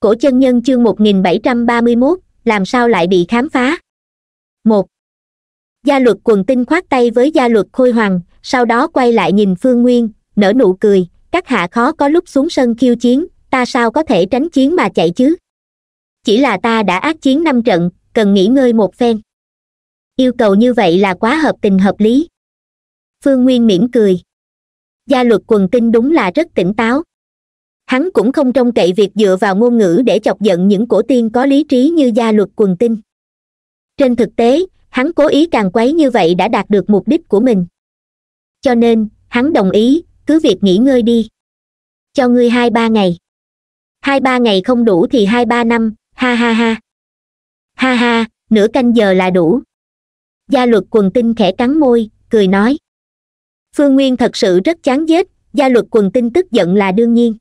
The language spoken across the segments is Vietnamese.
cổ chân nhân chương một nghìn bảy trăm ba mươi mốt làm sao lại bị khám phá một gia luật quần tinh khoát tay với gia luật khôi hoàng sau đó quay lại nhìn phương nguyên nở nụ cười các hạ khó có lúc xuống sân khiêu chiến ta sao có thể tránh chiến mà chạy chứ chỉ là ta đã ác chiến năm trận cần nghỉ ngơi một phen yêu cầu như vậy là quá hợp tình hợp lý phương nguyên mỉm cười gia luật quần tinh đúng là rất tỉnh táo hắn cũng không trông cậy việc dựa vào ngôn ngữ để chọc giận những cổ tiên có lý trí như gia luật quần tinh trên thực tế hắn cố ý càng quấy như vậy đã đạt được mục đích của mình cho nên hắn đồng ý cứ việc nghỉ ngơi đi cho ngươi hai ba ngày hai ba ngày không đủ thì hai ba năm ha ha ha ha ha nửa canh giờ là đủ gia luật quần tinh khẽ cắn môi cười nói phương nguyên thật sự rất chán ghét gia luật quần tinh tức giận là đương nhiên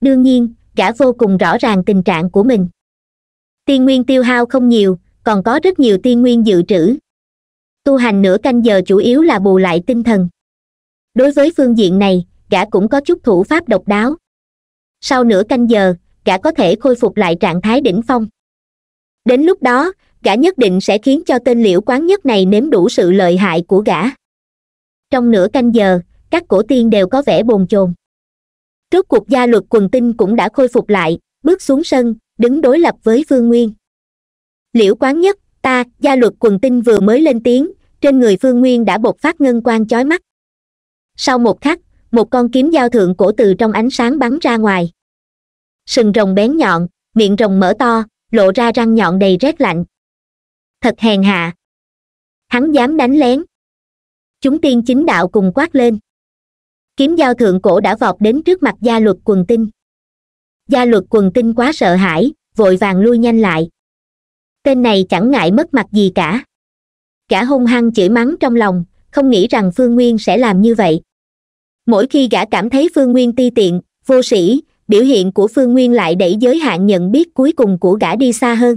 đương nhiên gã vô cùng rõ ràng tình trạng của mình tiên nguyên tiêu hao không nhiều còn có rất nhiều tiên nguyên dự trữ tu hành nửa canh giờ chủ yếu là bù lại tinh thần đối với phương diện này gã cũng có chút thủ pháp độc đáo sau nửa canh giờ gã có thể khôi phục lại trạng thái đỉnh phong đến lúc đó gã nhất định sẽ khiến cho tên liễu quán nhất này nếm đủ sự lợi hại của gã trong nửa canh giờ các cổ tiên đều có vẻ bồn chồn trước cuộc gia luật quần tinh cũng đã khôi phục lại bước xuống sân đứng đối lập với phương nguyên liễu quán nhất ta gia luật quần tinh vừa mới lên tiếng trên người phương nguyên đã bộc phát ngân quang chói mắt sau một khắc một con kiếm giao thượng cổ từ trong ánh sáng bắn ra ngoài sừng rồng bén nhọn miệng rồng mở to lộ ra răng nhọn đầy rét lạnh thật hèn hạ hắn dám đánh lén chúng tiên chính đạo cùng quát lên kiếm dao thượng cổ đã vọt đến trước mặt gia luật quần tinh gia luật quần tinh quá sợ hãi vội vàng lui nhanh lại tên này chẳng ngại mất mặt gì cả cả hung hăng chửi mắng trong lòng không nghĩ rằng phương nguyên sẽ làm như vậy mỗi khi gã cảm thấy phương nguyên ti tiện vô sĩ biểu hiện của phương nguyên lại đẩy giới hạn nhận biết cuối cùng của gã đi xa hơn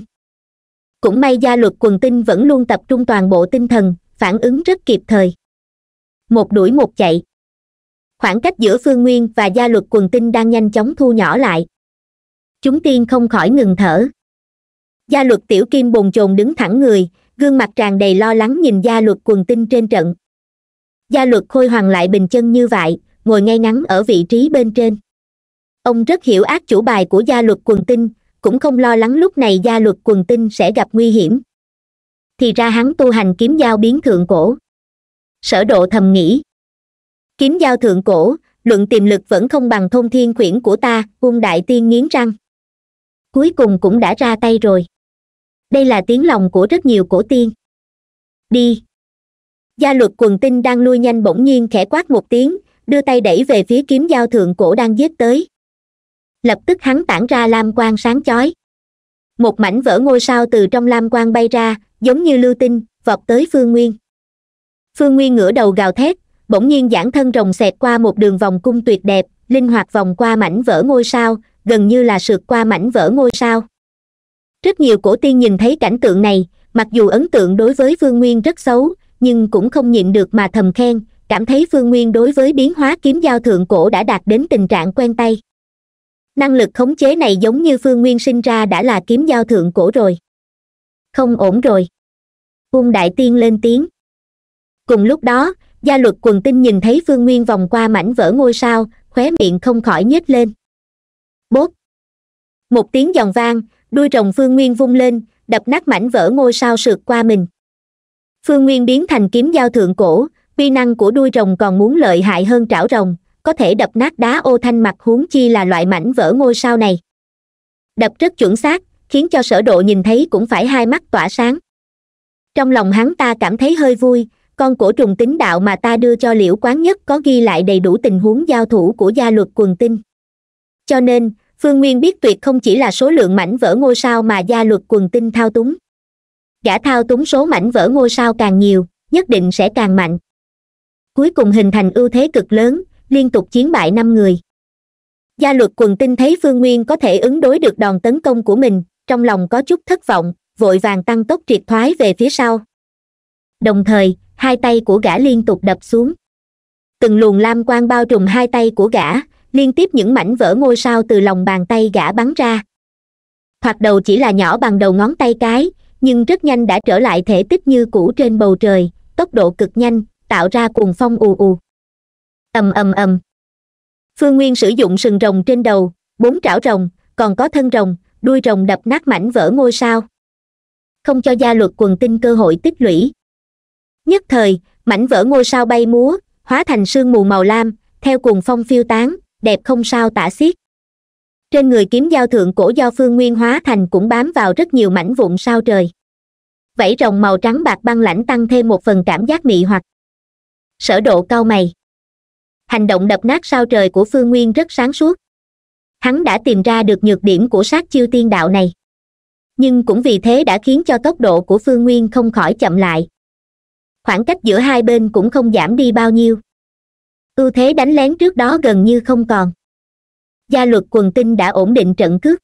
cũng may gia luật quần tinh vẫn luôn tập trung toàn bộ tinh thần phản ứng rất kịp thời một đuổi một chạy khoảng cách giữa phương nguyên và gia luật quần tinh đang nhanh chóng thu nhỏ lại chúng tiên không khỏi ngừng thở gia luật tiểu kim bồn chồn đứng thẳng người gương mặt tràn đầy lo lắng nhìn gia luật quần tinh trên trận gia luật khôi hoàng lại bình chân như vậy ngồi ngay ngắn ở vị trí bên trên ông rất hiểu ác chủ bài của gia luật quần tinh cũng không lo lắng lúc này gia luật quần tinh sẽ gặp nguy hiểm thì ra hắn tu hành kiếm giao biến thượng cổ sở độ thầm nghĩ kiếm giao thượng cổ luận tiềm lực vẫn không bằng thông thiên khuyển của ta ung đại tiên nghiến răng cuối cùng cũng đã ra tay rồi đây là tiếng lòng của rất nhiều cổ tiên đi gia luật quần tinh đang lui nhanh bỗng nhiên khẽ quát một tiếng đưa tay đẩy về phía kiếm giao thượng cổ đang giết tới lập tức hắn tản ra lam quang sáng chói một mảnh vỡ ngôi sao từ trong lam quang bay ra giống như lưu tinh vọt tới phương nguyên phương nguyên ngửa đầu gào thét bỗng nhiên giãn thân rồng xẹt qua một đường vòng cung tuyệt đẹp linh hoạt vòng qua mảnh vỡ ngôi sao gần như là sượt qua mảnh vỡ ngôi sao rất nhiều cổ tiên nhìn thấy cảnh tượng này mặc dù ấn tượng đối với phương nguyên rất xấu nhưng cũng không nhịn được mà thầm khen cảm thấy phương nguyên đối với biến hóa kiếm giao thượng cổ đã đạt đến tình trạng quen tay năng lực khống chế này giống như phương nguyên sinh ra đã là kiếm giao thượng cổ rồi không ổn rồi ung đại tiên lên tiếng cùng lúc đó gia luật quần tinh nhìn thấy phương nguyên vòng qua mảnh vỡ ngôi sao khóe miệng không khỏi nhếch lên bốp một tiếng giòn vang đuôi rồng phương nguyên vung lên đập nát mảnh vỡ ngôi sao sượt qua mình phương nguyên biến thành kiếm dao thượng cổ vi năng của đuôi rồng còn muốn lợi hại hơn trảo rồng có thể đập nát đá ô thanh mặt huống chi là loại mảnh vỡ ngôi sao này đập rất chuẩn xác khiến cho sở độ nhìn thấy cũng phải hai mắt tỏa sáng trong lòng hắn ta cảm thấy hơi vui con cổ trùng tính đạo mà ta đưa cho liễu quán nhất có ghi lại đầy đủ tình huống giao thủ của gia luật quần tinh cho nên phương nguyên biết tuyệt không chỉ là số lượng mảnh vỡ ngôi sao mà gia luật quần tinh thao túng gã thao túng số mảnh vỡ ngôi sao càng nhiều nhất định sẽ càng mạnh cuối cùng hình thành ưu thế cực lớn liên tục chiến bại năm người gia luật quần tinh thấy phương nguyên có thể ứng đối được đòn tấn công của mình trong lòng có chút thất vọng vội vàng tăng tốc triệt thoái về phía sau đồng thời hai tay của gã liên tục đập xuống từng luồng lam quang bao trùm hai tay của gã liên tiếp những mảnh vỡ ngôi sao từ lòng bàn tay gã bắn ra thoạt đầu chỉ là nhỏ bằng đầu ngón tay cái nhưng rất nhanh đã trở lại thể tích như cũ trên bầu trời tốc độ cực nhanh tạo ra cuồng phong ù ù ầm ầm ầm phương nguyên sử dụng sừng rồng trên đầu bốn trảo rồng còn có thân rồng đuôi rồng đập nát mảnh vỡ ngôi sao không cho gia luật quần tinh cơ hội tích lũy nhất thời mảnh vỡ ngôi sao bay múa hóa thành sương mù màu lam theo cuồng phong phiêu tán đẹp không sao tả xiết trên người kiếm giao thượng cổ do phương nguyên hóa thành cũng bám vào rất nhiều mảnh vụn sao trời vẫy rồng màu trắng bạc băng lãnh tăng thêm một phần cảm giác mị hoặc sở độ cao mày hành động đập nát sao trời của phương nguyên rất sáng suốt hắn đã tìm ra được nhược điểm của sát chiêu tiên đạo này nhưng cũng vì thế đã khiến cho tốc độ của phương nguyên không khỏi chậm lại khoảng cách giữa hai bên cũng không giảm đi bao nhiêu ưu thế đánh lén trước đó gần như không còn gia luật quần tinh đã ổn định trận cước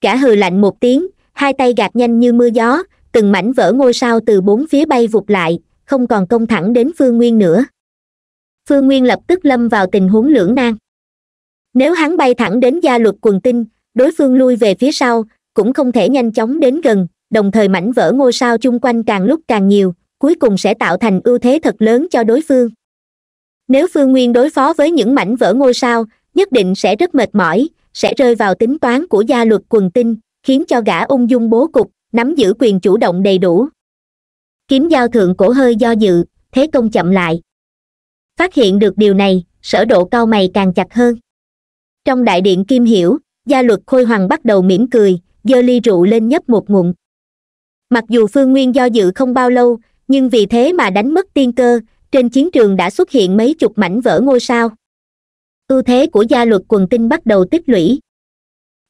cả hừ lạnh một tiếng hai tay gạt nhanh như mưa gió từng mảnh vỡ ngôi sao từ bốn phía bay vụt lại không còn công thẳng đến phương nguyên nữa phương nguyên lập tức lâm vào tình huống lưỡng nan nếu hắn bay thẳng đến gia luật quần tinh đối phương lui về phía sau cũng không thể nhanh chóng đến gần đồng thời mảnh vỡ ngôi sao chung quanh càng lúc càng nhiều cuối cùng sẽ tạo thành ưu thế thật lớn cho đối phương nếu phương nguyên đối phó với những mảnh vỡ ngôi sao nhất định sẽ rất mệt mỏi sẽ rơi vào tính toán của gia luật quần tinh khiến cho gã ung dung bố cục nắm giữ quyền chủ động đầy đủ kiếm giao thượng cổ hơi do dự thế công chậm lại phát hiện được điều này sở độ cao mày càng chặt hơn trong đại điện kim hiểu gia luật khôi hoàng bắt đầu mỉm cười giơ ly rượu lên nhấp một ngụm mặc dù phương nguyên do dự không bao lâu nhưng vì thế mà đánh mất tiên cơ trên chiến trường đã xuất hiện mấy chục mảnh vỡ ngôi sao ưu thế của gia luật quần tinh bắt đầu tích lũy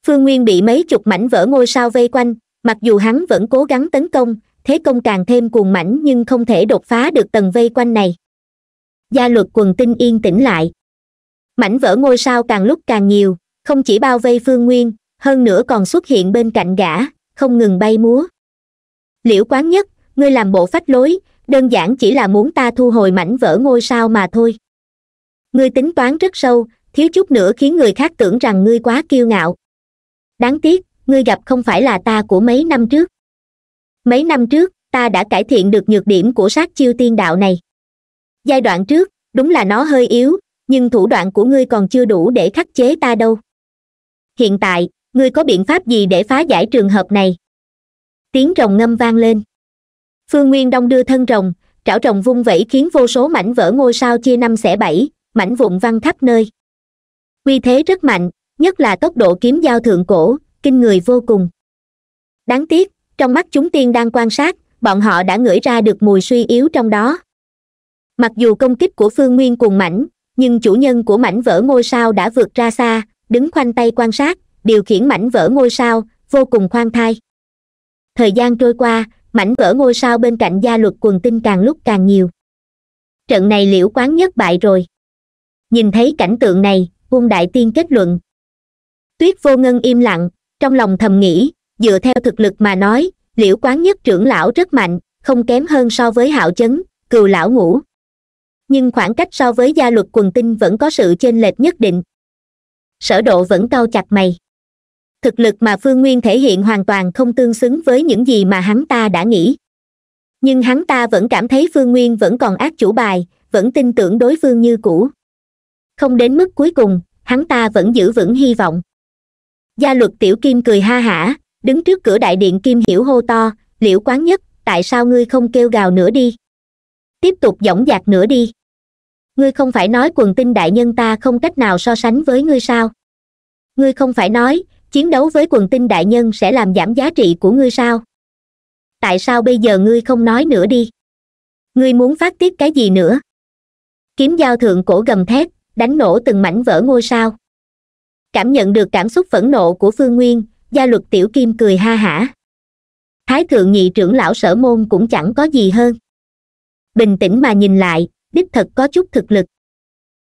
phương nguyên bị mấy chục mảnh vỡ ngôi sao vây quanh mặc dù hắn vẫn cố gắng tấn công thế công càng thêm cuồng mảnh nhưng không thể đột phá được tầng vây quanh này gia luật quần tinh yên tĩnh lại mảnh vỡ ngôi sao càng lúc càng nhiều không chỉ bao vây phương nguyên hơn nữa còn xuất hiện bên cạnh gã không ngừng bay múa liễu quán nhất ngươi làm bộ phách lối đơn giản chỉ là muốn ta thu hồi mảnh vỡ ngôi sao mà thôi ngươi tính toán rất sâu thiếu chút nữa khiến người khác tưởng rằng ngươi quá kiêu ngạo đáng tiếc ngươi gặp không phải là ta của mấy năm trước mấy năm trước ta đã cải thiện được nhược điểm của sát chiêu tiên đạo này giai đoạn trước đúng là nó hơi yếu nhưng thủ đoạn của ngươi còn chưa đủ để khắc chế ta đâu hiện tại ngươi có biện pháp gì để phá giải trường hợp này tiếng rồng ngâm vang lên phương nguyên đông đưa thân rồng trảo rồng vung vẩy khiến vô số mảnh vỡ ngôi sao chia năm xẻ bảy mảnh vụn văng khắp nơi uy thế rất mạnh nhất là tốc độ kiếm giao thượng cổ kinh người vô cùng đáng tiếc trong mắt chúng tiên đang quan sát bọn họ đã ngửi ra được mùi suy yếu trong đó mặc dù công kích của phương nguyên cùng mảnh nhưng chủ nhân của mảnh vỡ ngôi sao đã vượt ra xa đứng khoanh tay quan sát điều khiển mảnh vỡ ngôi sao vô cùng khoan thai thời gian trôi qua mảnh vỡ ngôi sao bên cạnh gia luật quần tinh càng lúc càng nhiều trận này liễu quán nhất bại rồi nhìn thấy cảnh tượng này quân đại tiên kết luận tuyết vô ngân im lặng trong lòng thầm nghĩ dựa theo thực lực mà nói liễu quán nhất trưởng lão rất mạnh không kém hơn so với hạo chấn cừu lão ngũ nhưng khoảng cách so với gia luật quần tinh vẫn có sự chênh lệch nhất định sở độ vẫn cau chặt mày thực lực mà phương nguyên thể hiện hoàn toàn không tương xứng với những gì mà hắn ta đã nghĩ nhưng hắn ta vẫn cảm thấy phương nguyên vẫn còn ác chủ bài vẫn tin tưởng đối phương như cũ không đến mức cuối cùng hắn ta vẫn giữ vững hy vọng gia luật tiểu kim cười ha hả đứng trước cửa đại điện kim hiểu hô to liễu quán nhất tại sao ngươi không kêu gào nữa đi tiếp tục dõng dạc nữa đi ngươi không phải nói quần tinh đại nhân ta không cách nào so sánh với ngươi sao ngươi không phải nói chiến đấu với quần tinh đại nhân sẽ làm giảm giá trị của ngươi sao tại sao bây giờ ngươi không nói nữa đi ngươi muốn phát tiết cái gì nữa kiếm giao thượng cổ gầm thét đánh nổ từng mảnh vỡ ngôi sao cảm nhận được cảm xúc phẫn nộ của phương nguyên gia luật tiểu kim cười ha hả thái thượng nhị trưởng lão sở môn cũng chẳng có gì hơn bình tĩnh mà nhìn lại đích thật có chút thực lực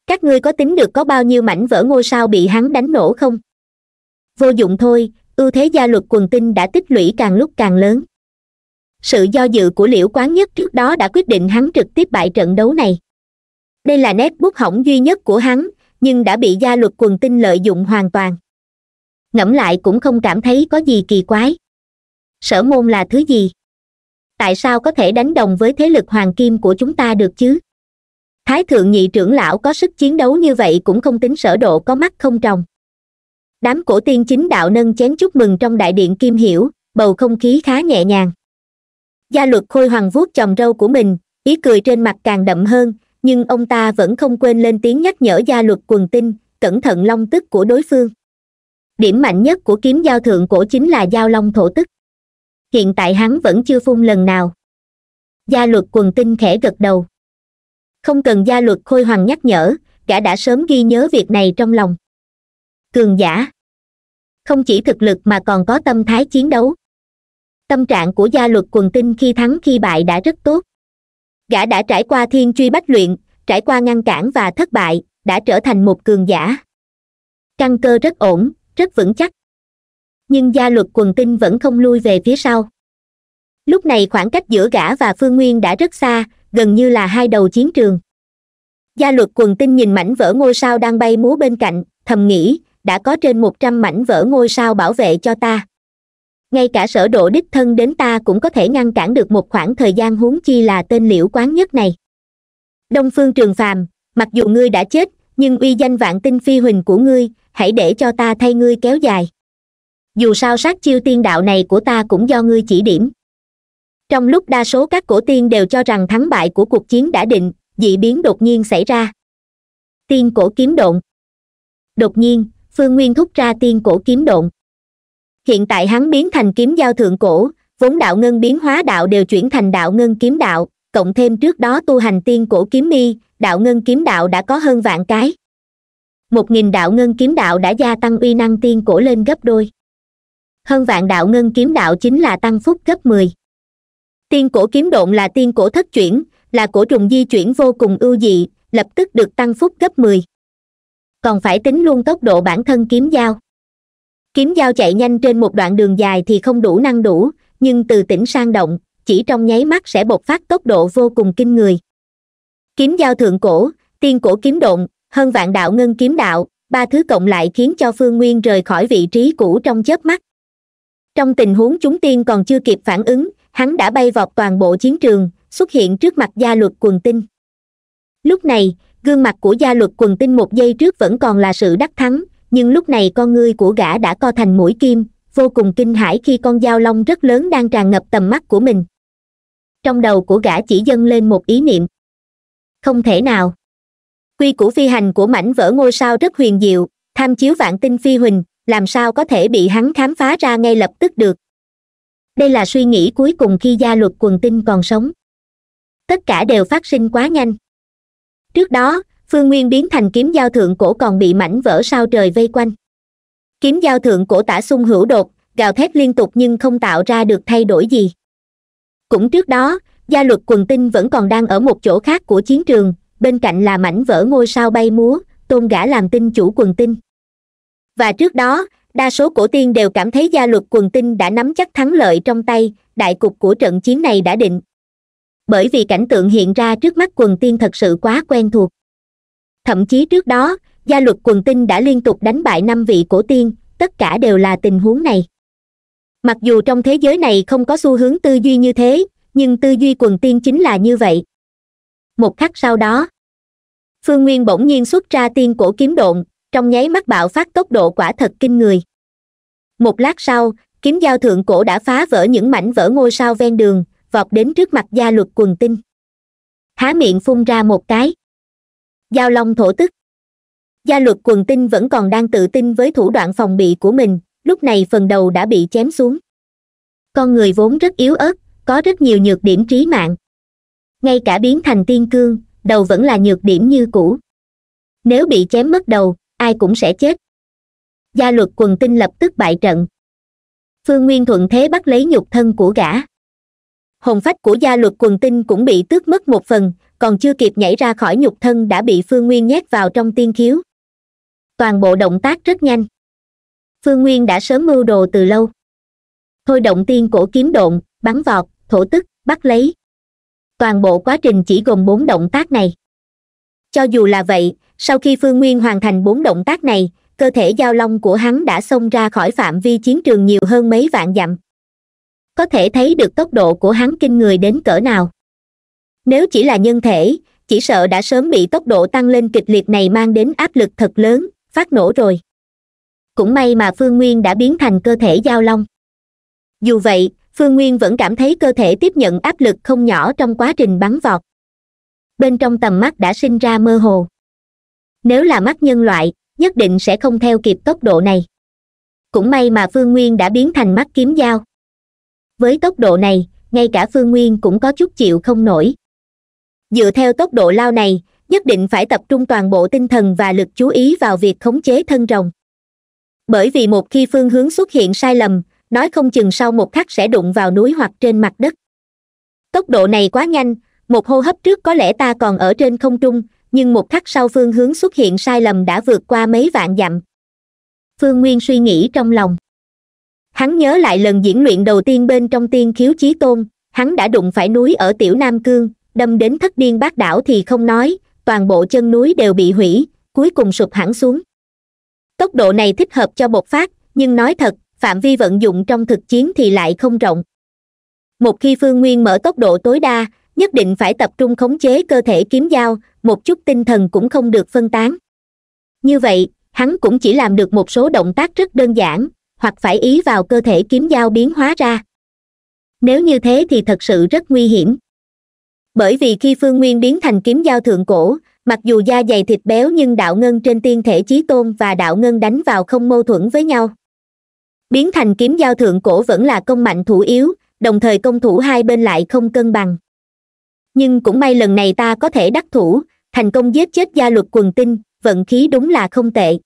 các ngươi có tính được có bao nhiêu mảnh vỡ ngôi sao bị hắn đánh nổ không vô dụng thôi ưu thế gia luật quần tinh đã tích lũy càng lúc càng lớn sự do dự của liễu quán nhất trước đó đã quyết định hắn trực tiếp bại trận đấu này đây là nét bút hỏng duy nhất của hắn nhưng đã bị gia luật quần tinh lợi dụng hoàn toàn ngẫm lại cũng không cảm thấy có gì kỳ quái sở môn là thứ gì tại sao có thể đánh đồng với thế lực hoàng kim của chúng ta được chứ thái thượng nhị trưởng lão có sức chiến đấu như vậy cũng không tính sở độ có mắt không trồng đám cổ tiên chính đạo nâng chén chúc mừng trong đại điện kim hiểu bầu không khí khá nhẹ nhàng gia luật khôi hoàng vuốt chòm râu của mình ý cười trên mặt càng đậm hơn nhưng ông ta vẫn không quên lên tiếng nhắc nhở gia luật quần tinh cẩn thận long tức của đối phương điểm mạnh nhất của kiếm giao thượng cổ chính là giao long thổ tức hiện tại hắn vẫn chưa phun lần nào gia luật quần tinh khẽ gật đầu không cần gia luật khôi hoàng nhắc nhở gã đã sớm ghi nhớ việc này trong lòng cường giả không chỉ thực lực mà còn có tâm thái chiến đấu tâm trạng của gia luật quần tinh khi thắng khi bại đã rất tốt gã đã trải qua thiên truy bách luyện trải qua ngăn cản và thất bại đã trở thành một cường giả căn cơ rất ổn rất vững chắc nhưng gia luật quần tinh vẫn không lui về phía sau lúc này khoảng cách giữa gã và phương nguyên đã rất xa gần như là hai đầu chiến trường gia luật quần tinh nhìn mảnh vỡ ngôi sao đang bay múa bên cạnh thầm nghĩ đã có trên một trăm mảnh vỡ ngôi sao bảo vệ cho ta ngay cả sở độ đích thân đến ta cũng có thể ngăn cản được một khoảng thời gian huống chi là tên liễu quán nhất này đông phương trường phàm mặc dù ngươi đã chết nhưng uy danh vạn tinh phi huỳnh của ngươi hãy để cho ta thay ngươi kéo dài dù sao sát chiêu tiên đạo này của ta cũng do ngươi chỉ điểm trong lúc đa số các cổ tiên đều cho rằng thắng bại của cuộc chiến đã định dị biến đột nhiên xảy ra tiên cổ kiếm độn đột nhiên phương nguyên thúc ra tiên cổ kiếm độn hiện tại hắn biến thành kiếm giao thượng cổ vốn đạo ngân biến hóa đạo đều chuyển thành đạo ngân kiếm đạo cộng thêm trước đó tu hành tiên cổ kiếm mi đạo ngân kiếm đạo đã có hơn vạn cái một nghìn đạo ngân kiếm đạo đã gia tăng uy năng tiên cổ lên gấp đôi hơn vạn đạo ngân kiếm đạo chính là tăng phúc gấp mười tiên cổ kiếm độn là tiên cổ thất chuyển là cổ trùng di chuyển vô cùng ưu dị lập tức được tăng phúc gấp mười còn phải tính luôn tốc độ bản thân kiếm dao kiếm dao chạy nhanh trên một đoạn đường dài thì không đủ năng đủ nhưng từ tỉnh sang động chỉ trong nháy mắt sẽ bộc phát tốc độ vô cùng kinh người kiếm dao thượng cổ tiên cổ kiếm độn hơn vạn đạo ngân kiếm đạo ba thứ cộng lại khiến cho phương nguyên rời khỏi vị trí cũ trong chớp mắt trong tình huống chúng tiên còn chưa kịp phản ứng hắn đã bay vọt toàn bộ chiến trường xuất hiện trước mặt gia luật quần tinh lúc này gương mặt của gia luật quần tinh một giây trước vẫn còn là sự đắc thắng nhưng lúc này con ngươi của gã đã co thành mũi kim vô cùng kinh hãi khi con dao long rất lớn đang tràn ngập tầm mắt của mình trong đầu của gã chỉ dâng lên một ý niệm không thể nào quy củ phi hành của mảnh vỡ ngôi sao rất huyền diệu tham chiếu vạn tinh phi huỳnh làm sao có thể bị hắn khám phá ra ngay lập tức được đây là suy nghĩ cuối cùng khi gia luật quần tinh còn sống tất cả đều phát sinh quá nhanh trước đó phương nguyên biến thành kiếm giao thượng cổ còn bị mảnh vỡ sao trời vây quanh kiếm giao thượng cổ tả sung hữu đột gào thét liên tục nhưng không tạo ra được thay đổi gì cũng trước đó gia luật quần tinh vẫn còn đang ở một chỗ khác của chiến trường bên cạnh là mảnh vỡ ngôi sao bay múa tôn gã làm tinh chủ quần tinh và trước đó đa số cổ tiên đều cảm thấy gia luật quần tinh đã nắm chắc thắng lợi trong tay đại cục của trận chiến này đã định bởi vì cảnh tượng hiện ra trước mắt quần tiên thật sự quá quen thuộc thậm chí trước đó gia luật quần tinh đã liên tục đánh bại năm vị cổ tiên tất cả đều là tình huống này mặc dù trong thế giới này không có xu hướng tư duy như thế nhưng tư duy quần tiên chính là như vậy một khắc sau đó phương nguyên bỗng nhiên xuất ra tiên cổ kiếm độn trong nháy mắt bạo phát tốc độ quả thật kinh người một lát sau kiếm giao thượng cổ đã phá vỡ những mảnh vỡ ngôi sao ven đường vọt đến trước mặt gia luật quần tinh há miệng phun ra một cái giao long thổ tức gia luật quần tinh vẫn còn đang tự tin với thủ đoạn phòng bị của mình lúc này phần đầu đã bị chém xuống con người vốn rất yếu ớt có rất nhiều nhược điểm trí mạng ngay cả biến thành tiên cương đầu vẫn là nhược điểm như cũ nếu bị chém mất đầu ai cũng sẽ chết gia luật quần tinh lập tức bại trận phương nguyên thuận thế bắt lấy nhục thân của gã hồn phách của gia luật quần tinh cũng bị tước mất một phần còn chưa kịp nhảy ra khỏi nhục thân đã bị phương nguyên nhét vào trong tiên khiếu toàn bộ động tác rất nhanh phương nguyên đã sớm mưu đồ từ lâu thôi động tiên cổ kiếm độn bắn vọt thổ tức bắt lấy toàn bộ quá trình chỉ gồm bốn động tác này cho dù là vậy sau khi phương nguyên hoàn thành bốn động tác này cơ thể giao long của hắn đã xông ra khỏi phạm vi chiến trường nhiều hơn mấy vạn dặm có thể thấy được tốc độ của hắn kinh người đến cỡ nào nếu chỉ là nhân thể chỉ sợ đã sớm bị tốc độ tăng lên kịch liệt này mang đến áp lực thật lớn phát nổ rồi cũng may mà phương nguyên đã biến thành cơ thể giao long dù vậy phương nguyên vẫn cảm thấy cơ thể tiếp nhận áp lực không nhỏ trong quá trình bắn vọt bên trong tầm mắt đã sinh ra mơ hồ nếu là mắt nhân loại nhất định sẽ không theo kịp tốc độ này cũng may mà phương nguyên đã biến thành mắt kiếm dao với tốc độ này ngay cả phương nguyên cũng có chút chịu không nổi dựa theo tốc độ lao này nhất định phải tập trung toàn bộ tinh thần và lực chú ý vào việc khống chế thân rồng bởi vì một khi phương hướng xuất hiện sai lầm nói không chừng sau một khắc sẽ đụng vào núi hoặc trên mặt đất tốc độ này quá nhanh một hô hấp trước có lẽ ta còn ở trên không trung nhưng một khắc sau phương hướng xuất hiện sai lầm đã vượt qua mấy vạn dặm phương nguyên suy nghĩ trong lòng hắn nhớ lại lần diễn luyện đầu tiên bên trong tiên khiếu chí tôn hắn đã đụng phải núi ở tiểu nam cương đâm đến thất điên bát đảo thì không nói toàn bộ chân núi đều bị hủy cuối cùng sụp hẳn xuống tốc độ này thích hợp cho bột phát nhưng nói thật phạm vi vận dụng trong thực chiến thì lại không rộng một khi phương nguyên mở tốc độ tối đa nhất định phải tập trung khống chế cơ thể kiếm dao một chút tinh thần cũng không được phân tán như vậy hắn cũng chỉ làm được một số động tác rất đơn giản hoặc phải ý vào cơ thể kiếm dao biến hóa ra nếu như thế thì thật sự rất nguy hiểm bởi vì khi phương nguyên biến thành kiếm dao thượng cổ mặc dù da dày thịt béo nhưng đạo ngân trên tiên thể chí tôn và đạo ngân đánh vào không mâu thuẫn với nhau biến thành kiếm dao thượng cổ vẫn là công mạnh thủ yếu đồng thời công thủ hai bên lại không cân bằng nhưng cũng may lần này ta có thể đắc thủ thành công giết chết gia luật quần tinh vận khí đúng là không tệ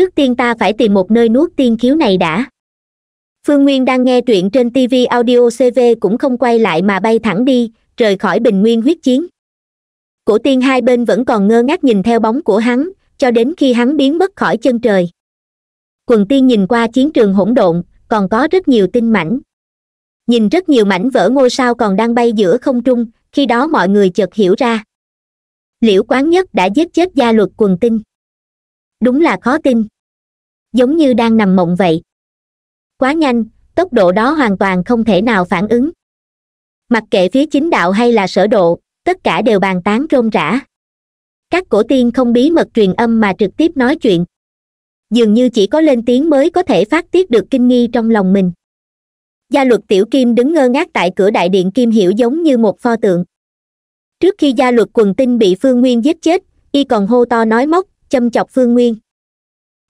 trước tiên ta phải tìm một nơi nuốt tiên khiếu này đã phương nguyên đang nghe truyện trên tv audio cv cũng không quay lại mà bay thẳng đi rời khỏi bình nguyên huyết chiến cổ tiên hai bên vẫn còn ngơ ngác nhìn theo bóng của hắn cho đến khi hắn biến mất khỏi chân trời quần tiên nhìn qua chiến trường hỗn độn còn có rất nhiều tinh mảnh nhìn rất nhiều mảnh vỡ ngôi sao còn đang bay giữa không trung khi đó mọi người chợt hiểu ra liễu quán nhất đã giết chết gia luật quần tinh đúng là khó tin giống như đang nằm mộng vậy quá nhanh tốc độ đó hoàn toàn không thể nào phản ứng mặc kệ phía chính đạo hay là sở độ tất cả đều bàn tán rôm rã các cổ tiên không bí mật truyền âm mà trực tiếp nói chuyện dường như chỉ có lên tiếng mới có thể phát tiết được kinh nghi trong lòng mình gia luật tiểu kim đứng ngơ ngác tại cửa đại điện kim hiểu giống như một pho tượng trước khi gia luật quần tinh bị phương nguyên giết chết y còn hô to nói móc châm chọc phương nguyên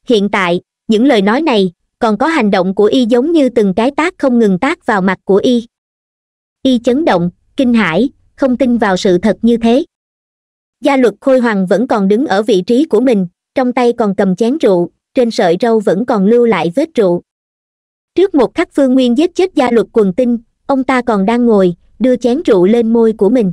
hiện tại những lời nói này còn có hành động của y giống như từng cái tác không ngừng tác vào mặt của y y chấn động kinh hãi không tin vào sự thật như thế gia luật khôi hoàng vẫn còn đứng ở vị trí của mình trong tay còn cầm chén rượu trên sợi râu vẫn còn lưu lại vết rượu trước một khắc phương nguyên giết chết gia luật quần tinh ông ta còn đang ngồi đưa chén rượu lên môi của mình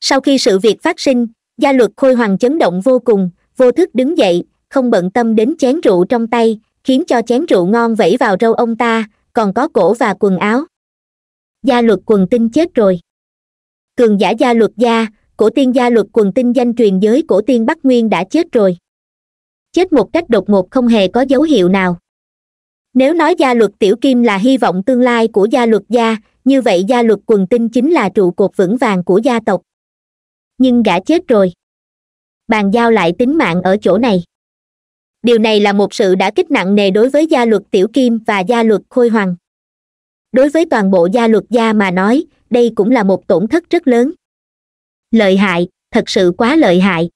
sau khi sự việc phát sinh gia luật khôi hoàng chấn động vô cùng vô thức đứng dậy không bận tâm đến chén rượu trong tay khiến cho chén rượu ngon vẫy vào râu ông ta còn có cổ và quần áo gia luật quần tinh chết rồi cường giả gia luật gia cổ tiên gia luật quần tinh danh truyền giới cổ tiên bắc nguyên đã chết rồi chết một cách đột ngột không hề có dấu hiệu nào nếu nói gia luật tiểu kim là hy vọng tương lai của gia luật gia như vậy gia luật quần tinh chính là trụ cột vững vàng của gia tộc nhưng gã chết rồi bàn giao lại tính mạng ở chỗ này điều này là một sự đã kích nặng nề đối với gia luật tiểu kim và gia luật khôi hoàng đối với toàn bộ gia luật gia mà nói đây cũng là một tổn thất rất lớn lợi hại thật sự quá lợi hại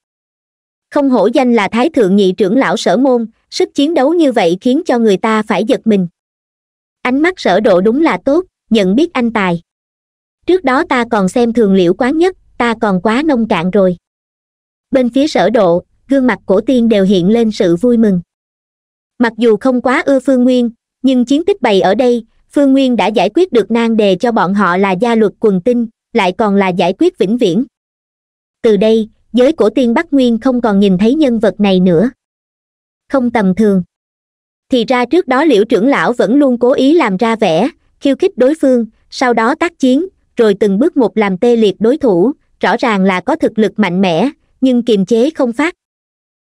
không hổ danh là thái thượng nhị trưởng lão sở môn sức chiến đấu như vậy khiến cho người ta phải giật mình ánh mắt sở độ đúng là tốt nhận biết anh tài trước đó ta còn xem thường liễu quá nhất ta còn quá nông cạn rồi bên phía sở độ gương mặt cổ tiên đều hiện lên sự vui mừng mặc dù không quá ưa phương nguyên nhưng chiến tích bày ở đây phương nguyên đã giải quyết được nan đề cho bọn họ là gia luật quần tinh lại còn là giải quyết vĩnh viễn từ đây giới cổ tiên bắc nguyên không còn nhìn thấy nhân vật này nữa không tầm thường thì ra trước đó liễu trưởng lão vẫn luôn cố ý làm ra vẻ khiêu khích đối phương sau đó tác chiến rồi từng bước một làm tê liệt đối thủ rõ ràng là có thực lực mạnh mẽ nhưng kiềm chế không phát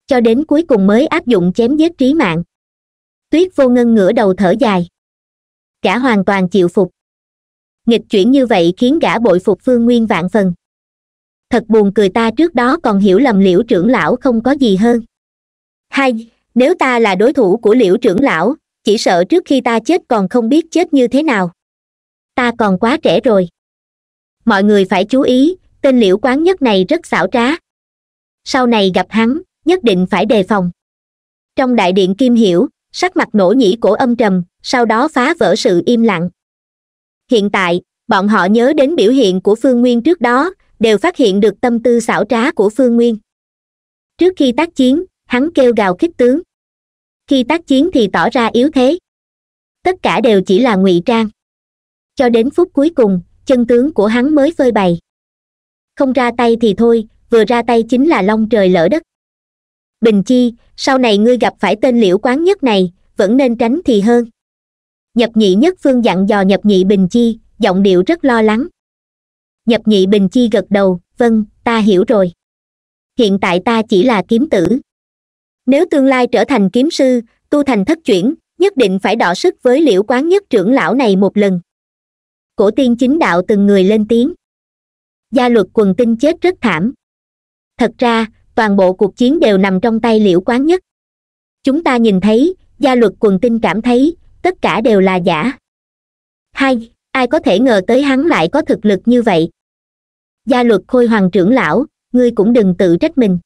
cho đến cuối cùng mới áp dụng chém giết trí mạng tuyết vô ngân ngửa đầu thở dài gã hoàn toàn chịu phục nghịch chuyển như vậy khiến gã bội phục phương nguyên vạn phần thật buồn cười ta trước đó còn hiểu lầm liễu trưởng lão không có gì hơn hai nếu ta là đối thủ của liễu trưởng lão chỉ sợ trước khi ta chết còn không biết chết như thế nào ta còn quá trẻ rồi mọi người phải chú ý tên liễu quán nhất này rất xảo trá sau này gặp hắn nhất định phải đề phòng trong đại điện kim hiểu sắc mặt nổ nhĩ cổ âm trầm sau đó phá vỡ sự im lặng hiện tại bọn họ nhớ đến biểu hiện của phương nguyên trước đó đều phát hiện được tâm tư xảo trá của phương nguyên trước khi tác chiến hắn kêu gào khích tướng khi tác chiến thì tỏ ra yếu thế tất cả đều chỉ là ngụy trang cho đến phút cuối cùng chân tướng của hắn mới phơi bày không ra tay thì thôi vừa ra tay chính là long trời lỡ đất bình chi sau này ngươi gặp phải tên liễu quán nhất này vẫn nên tránh thì hơn nhập nhị nhất phương dặn dò nhập nhị bình chi giọng điệu rất lo lắng nhập nhị bình chi gật đầu vâng ta hiểu rồi hiện tại ta chỉ là kiếm tử nếu tương lai trở thành kiếm sư tu thành thất chuyển nhất định phải đọ sức với liễu quán nhất trưởng lão này một lần cổ tiên chính đạo từng người lên tiếng gia luật quần tinh chết rất thảm thật ra toàn bộ cuộc chiến đều nằm trong tay liễu quán nhất chúng ta nhìn thấy gia luật quần tinh cảm thấy tất cả đều là giả hai ai có thể ngờ tới hắn lại có thực lực như vậy gia luật khôi hoàng trưởng lão ngươi cũng đừng tự trách mình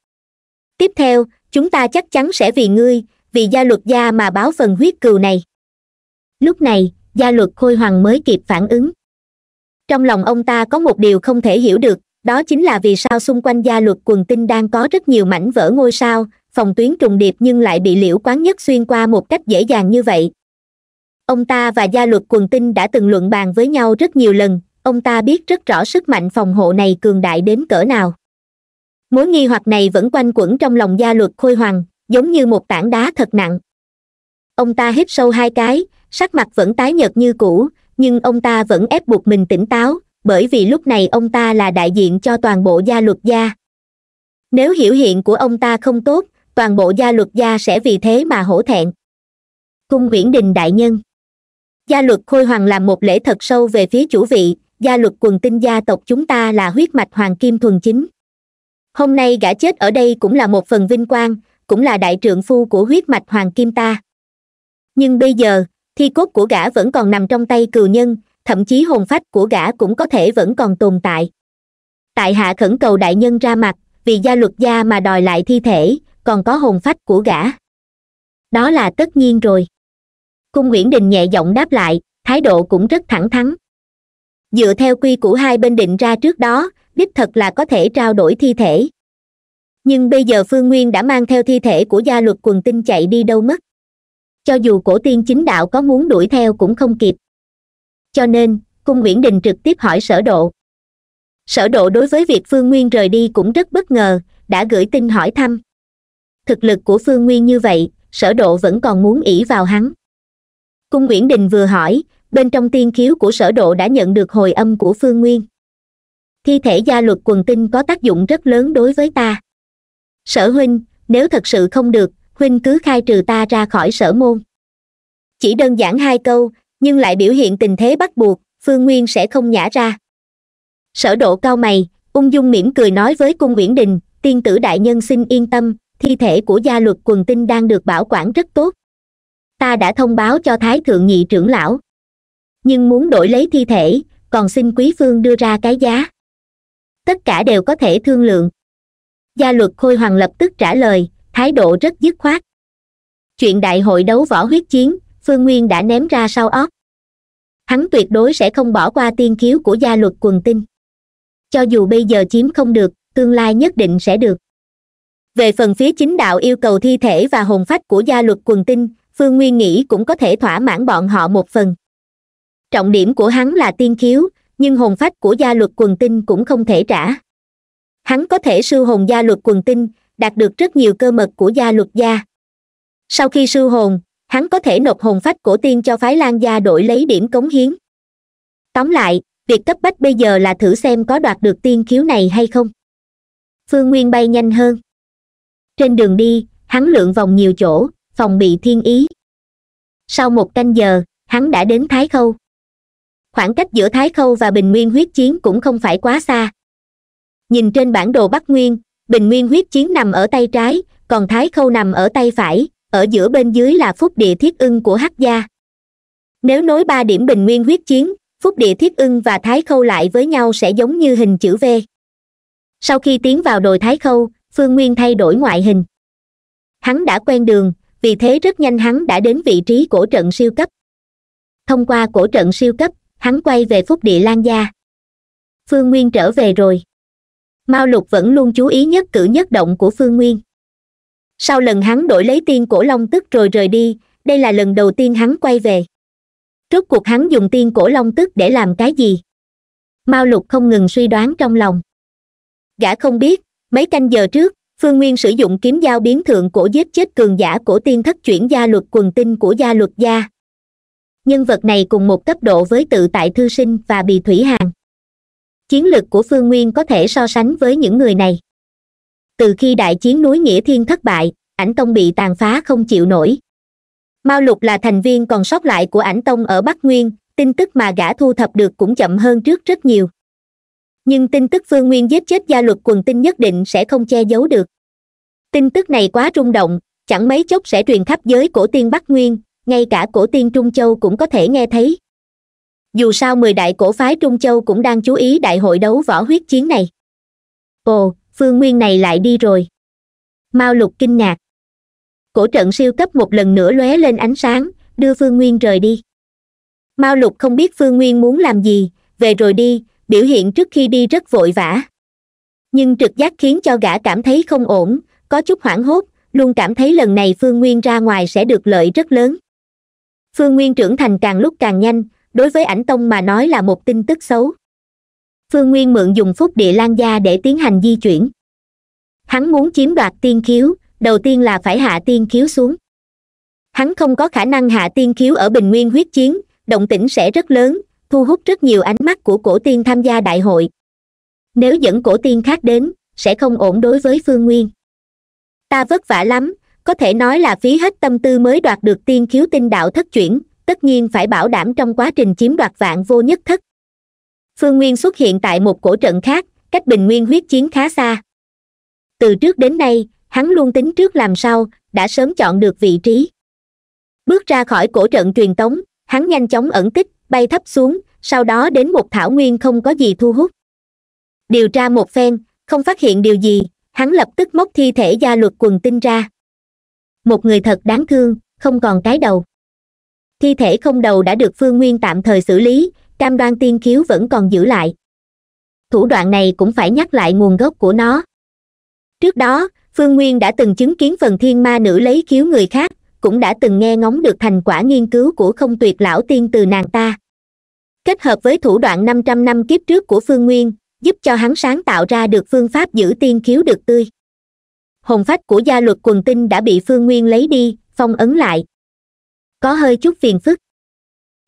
tiếp theo chúng ta chắc chắn sẽ vì ngươi vì gia luật gia mà báo phần huyết cừu này lúc này gia luật khôi hoàng mới kịp phản ứng trong lòng ông ta có một điều không thể hiểu được đó chính là vì sao xung quanh gia luật quần tinh đang có rất nhiều mảnh vỡ ngôi sao phòng tuyến trùng điệp nhưng lại bị liễu quán nhất xuyên qua một cách dễ dàng như vậy ông ta và gia luật quần tinh đã từng luận bàn với nhau rất nhiều lần ông ta biết rất rõ sức mạnh phòng hộ này cường đại đến cỡ nào mối nghi hoặc này vẫn quanh quẩn trong lòng gia luật khôi hoàng giống như một tảng đá thật nặng ông ta hít sâu hai cái sắc mặt vẫn tái nhợt như cũ nhưng ông ta vẫn ép buộc mình tỉnh táo bởi vì lúc này ông ta là đại diện cho toàn bộ gia luật gia nếu hiểu hiện của ông ta không tốt toàn bộ gia luật gia sẽ vì thế mà hổ thẹn cung nguyễn đình đại nhân gia luật khôi hoàng làm một lễ thật sâu về phía chủ vị gia luật quần tinh gia tộc chúng ta là huyết mạch hoàng kim thuần chính hôm nay gã chết ở đây cũng là một phần vinh quang cũng là đại trượng phu của huyết mạch hoàng kim ta nhưng bây giờ thi cốt của gã vẫn còn nằm trong tay cừu nhân thậm chí hồn phách của gã cũng có thể vẫn còn tồn tại tại hạ khẩn cầu đại nhân ra mặt vì gia luật gia mà đòi lại thi thể còn có hồn phách của gã đó là tất nhiên rồi cung nguyễn đình nhẹ giọng đáp lại thái độ cũng rất thẳng thắn dựa theo quy củ hai bên định ra trước đó đích thật là có thể trao đổi thi thể nhưng bây giờ phương nguyên đã mang theo thi thể của gia luật quần tinh chạy đi đâu mất cho dù cổ tiên chính đạo có muốn đuổi theo cũng không kịp cho nên cung nguyễn đình trực tiếp hỏi sở độ sở độ đối với việc phương nguyên rời đi cũng rất bất ngờ đã gửi tin hỏi thăm thực lực của phương nguyên như vậy sở độ vẫn còn muốn ỷ vào hắn cung nguyễn đình vừa hỏi bên trong tiên khiếu của sở độ đã nhận được hồi âm của phương nguyên thi thể gia luật quần tinh có tác dụng rất lớn đối với ta sở huynh nếu thật sự không được huynh cứ khai trừ ta ra khỏi sở môn chỉ đơn giản hai câu nhưng lại biểu hiện tình thế bắt buộc phương nguyên sẽ không nhả ra sở độ cao mày ung dung mỉm cười nói với cung uyển đình tiên tử đại nhân xin yên tâm thi thể của gia luật quần tinh đang được bảo quản rất tốt ta đã thông báo cho thái thượng nhị trưởng lão nhưng muốn đổi lấy thi thể còn xin quý phương đưa ra cái giá tất cả đều có thể thương lượng gia luật khôi hoàng lập tức trả lời thái độ rất dứt khoát chuyện đại hội đấu võ huyết chiến phương nguyên đã ném ra sau óc, hắn tuyệt đối sẽ không bỏ qua tiên khiếu của gia luật quần tinh cho dù bây giờ chiếm không được tương lai nhất định sẽ được về phần phía chính đạo yêu cầu thi thể và hồn phách của gia luật quần tinh phương nguyên nghĩ cũng có thể thỏa mãn bọn họ một phần trọng điểm của hắn là tiên khiếu nhưng hồn phách của gia luật quần tinh cũng không thể trả hắn có thể sưu hồn gia luật quần tinh đạt được rất nhiều cơ mật của gia luật gia sau khi sưu hồn hắn có thể nộp hồn phách cổ tiên cho phái lan gia đổi lấy điểm cống hiến tóm lại việc cấp bách bây giờ là thử xem có đoạt được tiên khiếu này hay không phương nguyên bay nhanh hơn trên đường đi hắn lượn vòng nhiều chỗ phòng bị thiên ý sau một canh giờ hắn đã đến thái khâu khoảng cách giữa thái khâu và bình nguyên huyết chiến cũng không phải quá xa nhìn trên bản đồ bắc nguyên bình nguyên huyết chiến nằm ở tay trái còn thái khâu nằm ở tay phải ở giữa bên dưới là phúc địa thiết ưng của hắc gia nếu nối ba điểm bình nguyên huyết chiến phúc địa thiết ưng và thái khâu lại với nhau sẽ giống như hình chữ v sau khi tiến vào đồi thái khâu phương nguyên thay đổi ngoại hình hắn đã quen đường vì thế rất nhanh hắn đã đến vị trí cổ trận siêu cấp thông qua cổ trận siêu cấp hắn quay về phúc địa lan gia phương nguyên trở về rồi mao lục vẫn luôn chú ý nhất cử nhất động của phương nguyên sau lần hắn đổi lấy tiên cổ long tức rồi rời đi đây là lần đầu tiên hắn quay về rốt cuộc hắn dùng tiên cổ long tức để làm cái gì mao lục không ngừng suy đoán trong lòng gã không biết mấy canh giờ trước phương nguyên sử dụng kiếm dao biến thượng cổ giết chết cường giả cổ tiên thất chuyển gia luật quần tinh của gia luật gia nhân vật này cùng một cấp độ với tự tại thư sinh và bì thủy hàng. chiến lực của phương nguyên có thể so sánh với những người này từ khi đại chiến núi nghĩa thiên thất bại ảnh tông bị tàn phá không chịu nổi mao lục là thành viên còn sót lại của ảnh tông ở bắc nguyên tin tức mà gã thu thập được cũng chậm hơn trước rất nhiều nhưng tin tức phương nguyên giết chết gia luật quần tinh nhất định sẽ không che giấu được tin tức này quá rung động chẳng mấy chốc sẽ truyền khắp giới cổ tiên bắc nguyên ngay cả cổ tiên trung châu cũng có thể nghe thấy dù sao mười đại cổ phái trung châu cũng đang chú ý đại hội đấu võ huyết chiến này ồ phương nguyên này lại đi rồi mao lục kinh ngạc cổ trận siêu cấp một lần nữa lóe lên ánh sáng đưa phương nguyên rời đi mao lục không biết phương nguyên muốn làm gì về rồi đi biểu hiện trước khi đi rất vội vã nhưng trực giác khiến cho gã cảm thấy không ổn có chút hoảng hốt luôn cảm thấy lần này phương nguyên ra ngoài sẽ được lợi rất lớn phương nguyên trưởng thành càng lúc càng nhanh đối với ảnh tông mà nói là một tin tức xấu phương nguyên mượn dùng phúc địa lan gia để tiến hành di chuyển hắn muốn chiếm đoạt tiên khiếu đầu tiên là phải hạ tiên khiếu xuống hắn không có khả năng hạ tiên khiếu ở bình nguyên huyết chiến động tĩnh sẽ rất lớn thu hút rất nhiều ánh mắt của cổ tiên tham gia đại hội nếu dẫn cổ tiên khác đến sẽ không ổn đối với phương nguyên ta vất vả lắm có thể nói là phí hết tâm tư mới đoạt được tiên khiếu tinh đạo thất chuyển tất nhiên phải bảo đảm trong quá trình chiếm đoạt vạn vô nhất thất phương nguyên xuất hiện tại một cổ trận khác cách bình nguyên huyết chiến khá xa từ trước đến nay hắn luôn tính trước làm sao đã sớm chọn được vị trí bước ra khỏi cổ trận truyền tống hắn nhanh chóng ẩn tích bay thấp xuống sau đó đến một thảo nguyên không có gì thu hút điều tra một phen không phát hiện điều gì hắn lập tức móc thi thể gia luật quần tinh ra một người thật đáng thương không còn cái đầu thi thể không đầu đã được phương nguyên tạm thời xử lý cam đoan tiên khiếu vẫn còn giữ lại thủ đoạn này cũng phải nhắc lại nguồn gốc của nó trước đó phương nguyên đã từng chứng kiến phần thiên ma nữ lấy khiếu người khác cũng đã từng nghe ngóng được thành quả nghiên cứu của không tuyệt lão tiên từ nàng ta kết hợp với thủ đoạn năm trăm năm kiếp trước của phương nguyên giúp cho hắn sáng tạo ra được phương pháp giữ tiên khiếu được tươi hồn phách của gia luật quần tinh đã bị phương nguyên lấy đi phong ấn lại có hơi chút phiền phức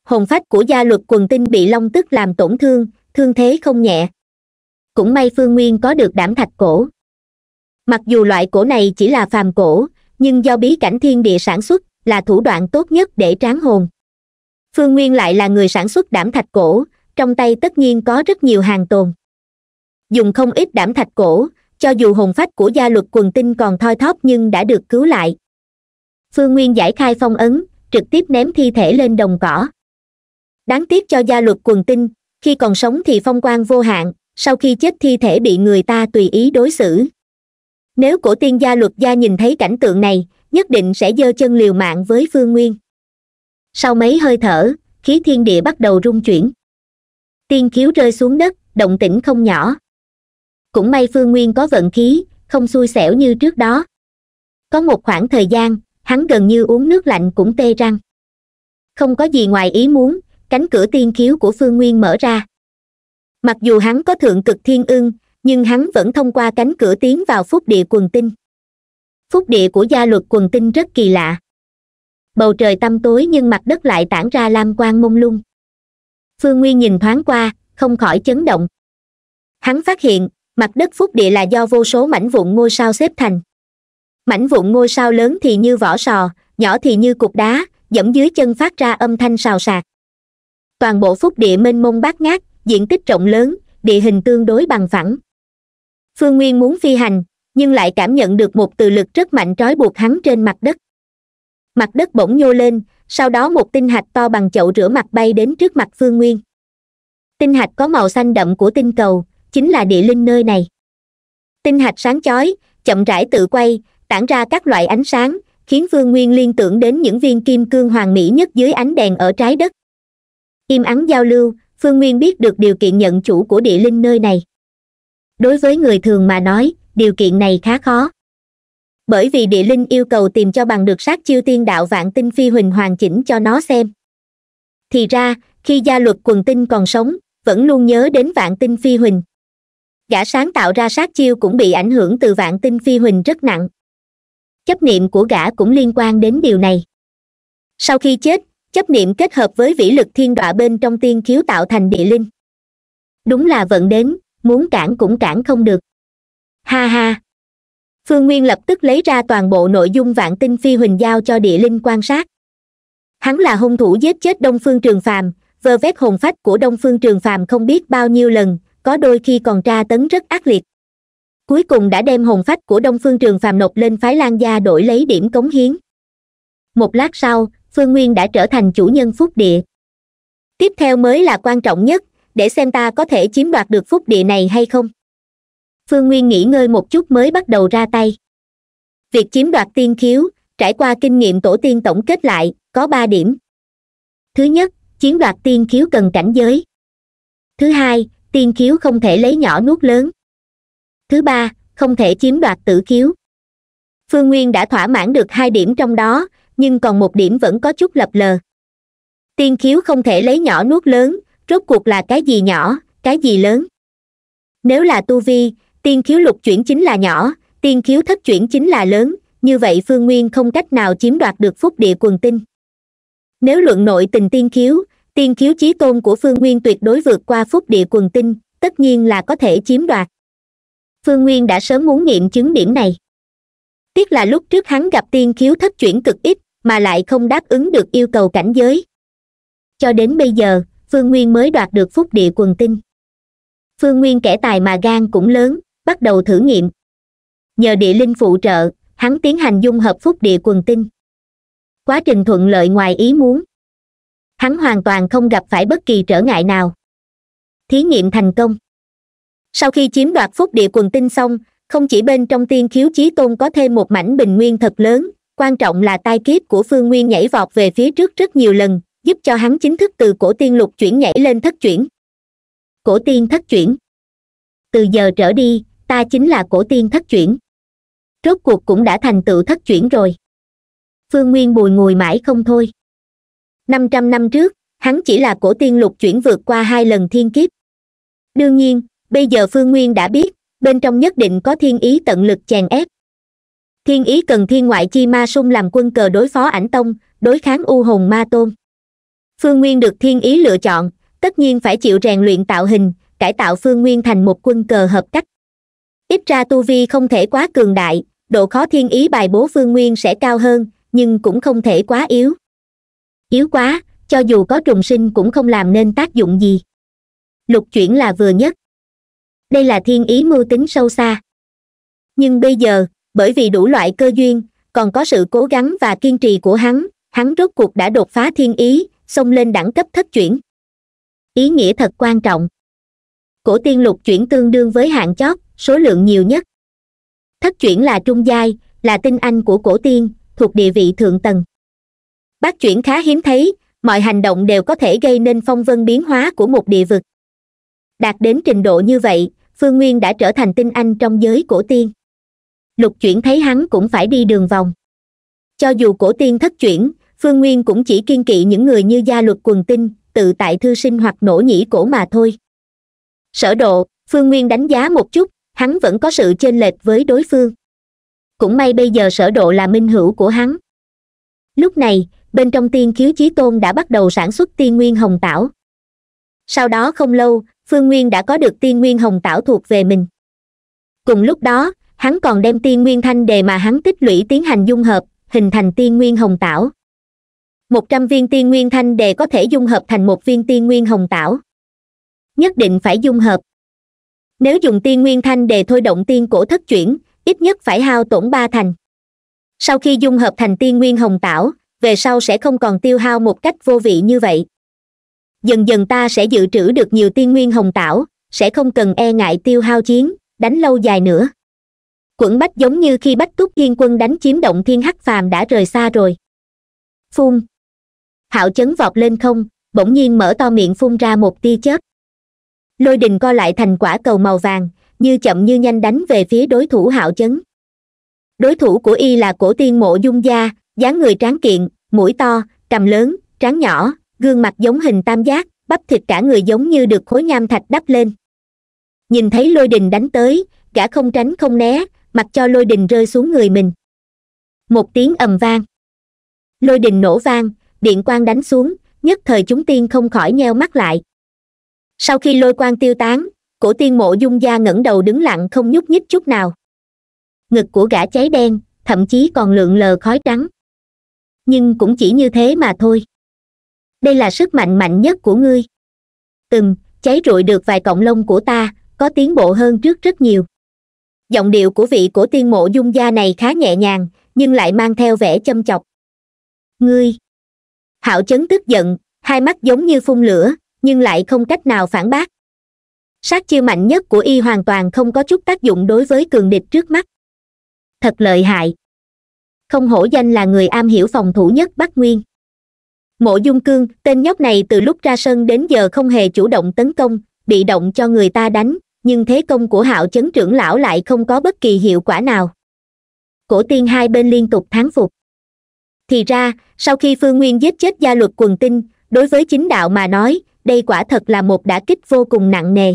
hồn phách của gia luật quần tinh bị long tức làm tổn thương thương thế không nhẹ cũng may phương nguyên có được đảm thạch cổ mặc dù loại cổ này chỉ là phàm cổ nhưng do bí cảnh thiên địa sản xuất là thủ đoạn tốt nhất để tráng hồn phương nguyên lại là người sản xuất đảm thạch cổ trong tay tất nhiên có rất nhiều hàng tồn dùng không ít đảm thạch cổ cho dù hồn phách của gia luật quần tinh còn thoi thóp nhưng đã được cứu lại phương nguyên giải khai phong ấn trực tiếp ném thi thể lên đồng cỏ đáng tiếc cho gia luật quần tinh khi còn sống thì phong quan vô hạn sau khi chết thi thể bị người ta tùy ý đối xử nếu cổ tiên gia luật gia nhìn thấy cảnh tượng này nhất định sẽ giơ chân liều mạng với phương nguyên sau mấy hơi thở khí thiên địa bắt đầu rung chuyển tiên khiếu rơi xuống đất động tĩnh không nhỏ cũng may phương nguyên có vận khí không xui xẻo như trước đó có một khoảng thời gian hắn gần như uống nước lạnh cũng tê răng không có gì ngoài ý muốn cánh cửa tiên khiếu của phương nguyên mở ra mặc dù hắn có thượng cực thiên ưng nhưng hắn vẫn thông qua cánh cửa tiến vào phúc địa quần tinh phúc địa của gia luật quần tinh rất kỳ lạ bầu trời tăm tối nhưng mặt đất lại tản ra lam quang mông lung phương nguyên nhìn thoáng qua không khỏi chấn động hắn phát hiện mặt đất phúc địa là do vô số mảnh vụn ngôi sao xếp thành mảnh vụn ngôi sao lớn thì như vỏ sò nhỏ thì như cục đá dẫm dưới chân phát ra âm thanh xào xạc toàn bộ phúc địa mênh mông bát ngát diện tích rộng lớn địa hình tương đối bằng phẳng phương nguyên muốn phi hành nhưng lại cảm nhận được một từ lực rất mạnh trói buộc hắn trên mặt đất mặt đất bỗng nhô lên sau đó một tinh hạch to bằng chậu rửa mặt bay đến trước mặt phương nguyên tinh hạch có màu xanh đậm của tinh cầu chính là địa linh nơi này tinh hạch sáng chói chậm rãi tự quay tản ra các loại ánh sáng khiến phương nguyên liên tưởng đến những viên kim cương hoàng mỹ nhất dưới ánh đèn ở trái đất im ắng giao lưu phương nguyên biết được điều kiện nhận chủ của địa linh nơi này đối với người thường mà nói điều kiện này khá khó bởi vì địa linh yêu cầu tìm cho bằng được sát chiêu tiên đạo vạn tinh phi huỳnh hoàn chỉnh cho nó xem thì ra khi gia luật quần tinh còn sống vẫn luôn nhớ đến vạn tinh phi huỳnh gã sáng tạo ra sát chiêu cũng bị ảnh hưởng từ vạn tinh phi huỳnh rất nặng chấp niệm của gã cũng liên quan đến điều này sau khi chết chấp niệm kết hợp với vĩ lực thiên đọa bên trong tiên khiếu tạo thành địa linh đúng là vận đến muốn cản cũng cản không được ha ha phương nguyên lập tức lấy ra toàn bộ nội dung vạn tinh phi huỳnh giao cho địa linh quan sát hắn là hung thủ giết chết đông phương trường phàm vơ vét hồn phách của đông phương trường phàm không biết bao nhiêu lần có đôi khi còn tra tấn rất ác liệt cuối cùng đã đem hồn phách của đông phương trường phàm nộp lên phái lan gia đổi lấy điểm cống hiến một lát sau phương nguyên đã trở thành chủ nhân phúc địa tiếp theo mới là quan trọng nhất để xem ta có thể chiếm đoạt được phúc địa này hay không phương nguyên nghỉ ngơi một chút mới bắt đầu ra tay việc chiếm đoạt tiên khiếu trải qua kinh nghiệm tổ tiên tổng kết lại có ba điểm thứ nhất chiếm đoạt tiên khiếu cần cảnh giới thứ hai tiên khiếu không thể lấy nhỏ nuốt lớn thứ ba không thể chiếm đoạt tử khiếu phương nguyên đã thỏa mãn được hai điểm trong đó nhưng còn một điểm vẫn có chút lập lờ tiên khiếu không thể lấy nhỏ nuốt lớn rốt cuộc là cái gì nhỏ cái gì lớn nếu là tu vi tiên khiếu lục chuyển chính là nhỏ tiên khiếu thất chuyển chính là lớn như vậy phương nguyên không cách nào chiếm đoạt được phúc địa quần tinh nếu luận nội tình tiên khiếu tiên khiếu chí tôn của phương nguyên tuyệt đối vượt qua phúc địa quần tinh tất nhiên là có thể chiếm đoạt phương nguyên đã sớm muốn nghiệm chứng điểm này tiếc là lúc trước hắn gặp tiên khiếu thất chuyển cực ít mà lại không đáp ứng được yêu cầu cảnh giới cho đến bây giờ phương nguyên mới đoạt được phúc địa quần tinh phương nguyên kẻ tài mà gan cũng lớn bắt đầu thử nghiệm nhờ địa linh phụ trợ hắn tiến hành dung hợp phúc địa quần tinh quá trình thuận lợi ngoài ý muốn hắn hoàn toàn không gặp phải bất kỳ trở ngại nào thí nghiệm thành công sau khi chiếm đoạt phúc địa quần tinh xong không chỉ bên trong tiên khiếu chí tôn có thêm một mảnh bình nguyên thật lớn quan trọng là tai kiếp của phương nguyên nhảy vọt về phía trước rất nhiều lần giúp cho hắn chính thức từ cổ tiên lục chuyển nhảy lên thất chuyển cổ tiên thất chuyển từ giờ trở đi ta chính là cổ tiên thất chuyển rốt cuộc cũng đã thành tựu thất chuyển rồi phương nguyên bùi ngùi mãi không thôi năm trăm năm trước hắn chỉ là cổ tiên lục chuyển vượt qua hai lần thiên kiếp đương nhiên bây giờ phương nguyên đã biết bên trong nhất định có thiên ý tận lực chèn ép thiên ý cần thiên ngoại chi ma sung làm quân cờ đối phó ảnh tông đối kháng u hồn ma tôn phương nguyên được thiên ý lựa chọn tất nhiên phải chịu rèn luyện tạo hình cải tạo phương nguyên thành một quân cờ hợp cách ít ra tu vi không thể quá cường đại độ khó thiên ý bài bố phương nguyên sẽ cao hơn nhưng cũng không thể quá yếu yếu quá cho dù có trùng sinh cũng không làm nên tác dụng gì lục chuyển là vừa nhất đây là thiên ý mưu tính sâu xa nhưng bây giờ bởi vì đủ loại cơ duyên còn có sự cố gắng và kiên trì của hắn hắn rốt cuộc đã đột phá thiên ý xông lên đẳng cấp thất chuyển ý nghĩa thật quan trọng cổ tiên lục chuyển tương đương với hạn chót số lượng nhiều nhất thất chuyển là trung giai là tinh anh của cổ tiên thuộc địa vị thượng tầng bát chuyển khá hiếm thấy mọi hành động đều có thể gây nên phong vân biến hóa của một địa vực đạt đến trình độ như vậy phương nguyên đã trở thành tinh anh trong giới cổ tiên lục chuyển thấy hắn cũng phải đi đường vòng cho dù cổ tiên thất chuyển phương nguyên cũng chỉ kiên kỵ những người như gia luật quần tinh tự tại thư sinh hoặc nổ nhĩ cổ mà thôi sở độ phương nguyên đánh giá một chút hắn vẫn có sự chênh lệch với đối phương cũng may bây giờ sở độ là minh hữu của hắn lúc này bên trong tiên khiếu chí tôn đã bắt đầu sản xuất tiên nguyên hồng tảo sau đó không lâu phương nguyên đã có được tiên nguyên hồng tảo thuộc về mình cùng lúc đó hắn còn đem tiên nguyên thanh đề mà hắn tích lũy tiến hành dung hợp hình thành tiên nguyên hồng tảo một trăm viên tiên nguyên thanh đề có thể dung hợp thành một viên tiên nguyên hồng tảo nhất định phải dung hợp nếu dùng tiên nguyên thanh đề thôi động tiên cổ thất chuyển ít nhất phải hao tổn ba thành sau khi dung hợp thành tiên nguyên hồng tảo về sau sẽ không còn tiêu hao một cách vô vị như vậy dần dần ta sẽ dự trữ được nhiều tiên nguyên hồng tảo sẽ không cần e ngại tiêu hao chiến đánh lâu dài nữa quẩn bách giống như khi bách túc thiên quân đánh chiếm động thiên hắc phàm đã rời xa rồi phun hạo chấn vọt lên không bỗng nhiên mở to miệng phun ra một tia chớp lôi đình co lại thành quả cầu màu vàng như chậm như nhanh đánh về phía đối thủ hạo chấn đối thủ của y là cổ tiên mộ dung gia dáng người tráng kiện mũi to cầm lớn tráng nhỏ gương mặt giống hình tam giác bắp thịt cả người giống như được khối nham thạch đắp lên nhìn thấy lôi đình đánh tới gã không tránh không né mặc cho lôi đình rơi xuống người mình một tiếng ầm vang lôi đình nổ vang điện quang đánh xuống nhất thời chúng tiên không khỏi nheo mắt lại sau khi lôi quang tiêu tán cổ tiên mộ dung gia ngẩng đầu đứng lặng không nhúc nhích chút nào ngực của gã cháy đen thậm chí còn lượn lờ khói trắng nhưng cũng chỉ như thế mà thôi đây là sức mạnh mạnh nhất của ngươi từng cháy rụi được vài cọng lông của ta có tiến bộ hơn trước rất nhiều giọng điệu của vị cổ tiên mộ dung gia này khá nhẹ nhàng nhưng lại mang theo vẻ châm chọc ngươi hạo chấn tức giận hai mắt giống như phun lửa nhưng lại không cách nào phản bác sát chiêu mạnh nhất của y hoàn toàn không có chút tác dụng đối với cường địch trước mắt thật lợi hại không hổ danh là người am hiểu phòng thủ nhất bắc nguyên mộ dung cương tên nhóc này từ lúc ra sân đến giờ không hề chủ động tấn công bị động cho người ta đánh nhưng thế công của hạo chấn trưởng lão lại không có bất kỳ hiệu quả nào cổ tiên hai bên liên tục thắng phục thì ra sau khi phương nguyên giết chết gia luật quần tinh đối với chính đạo mà nói đây quả thật là một đả kích vô cùng nặng nề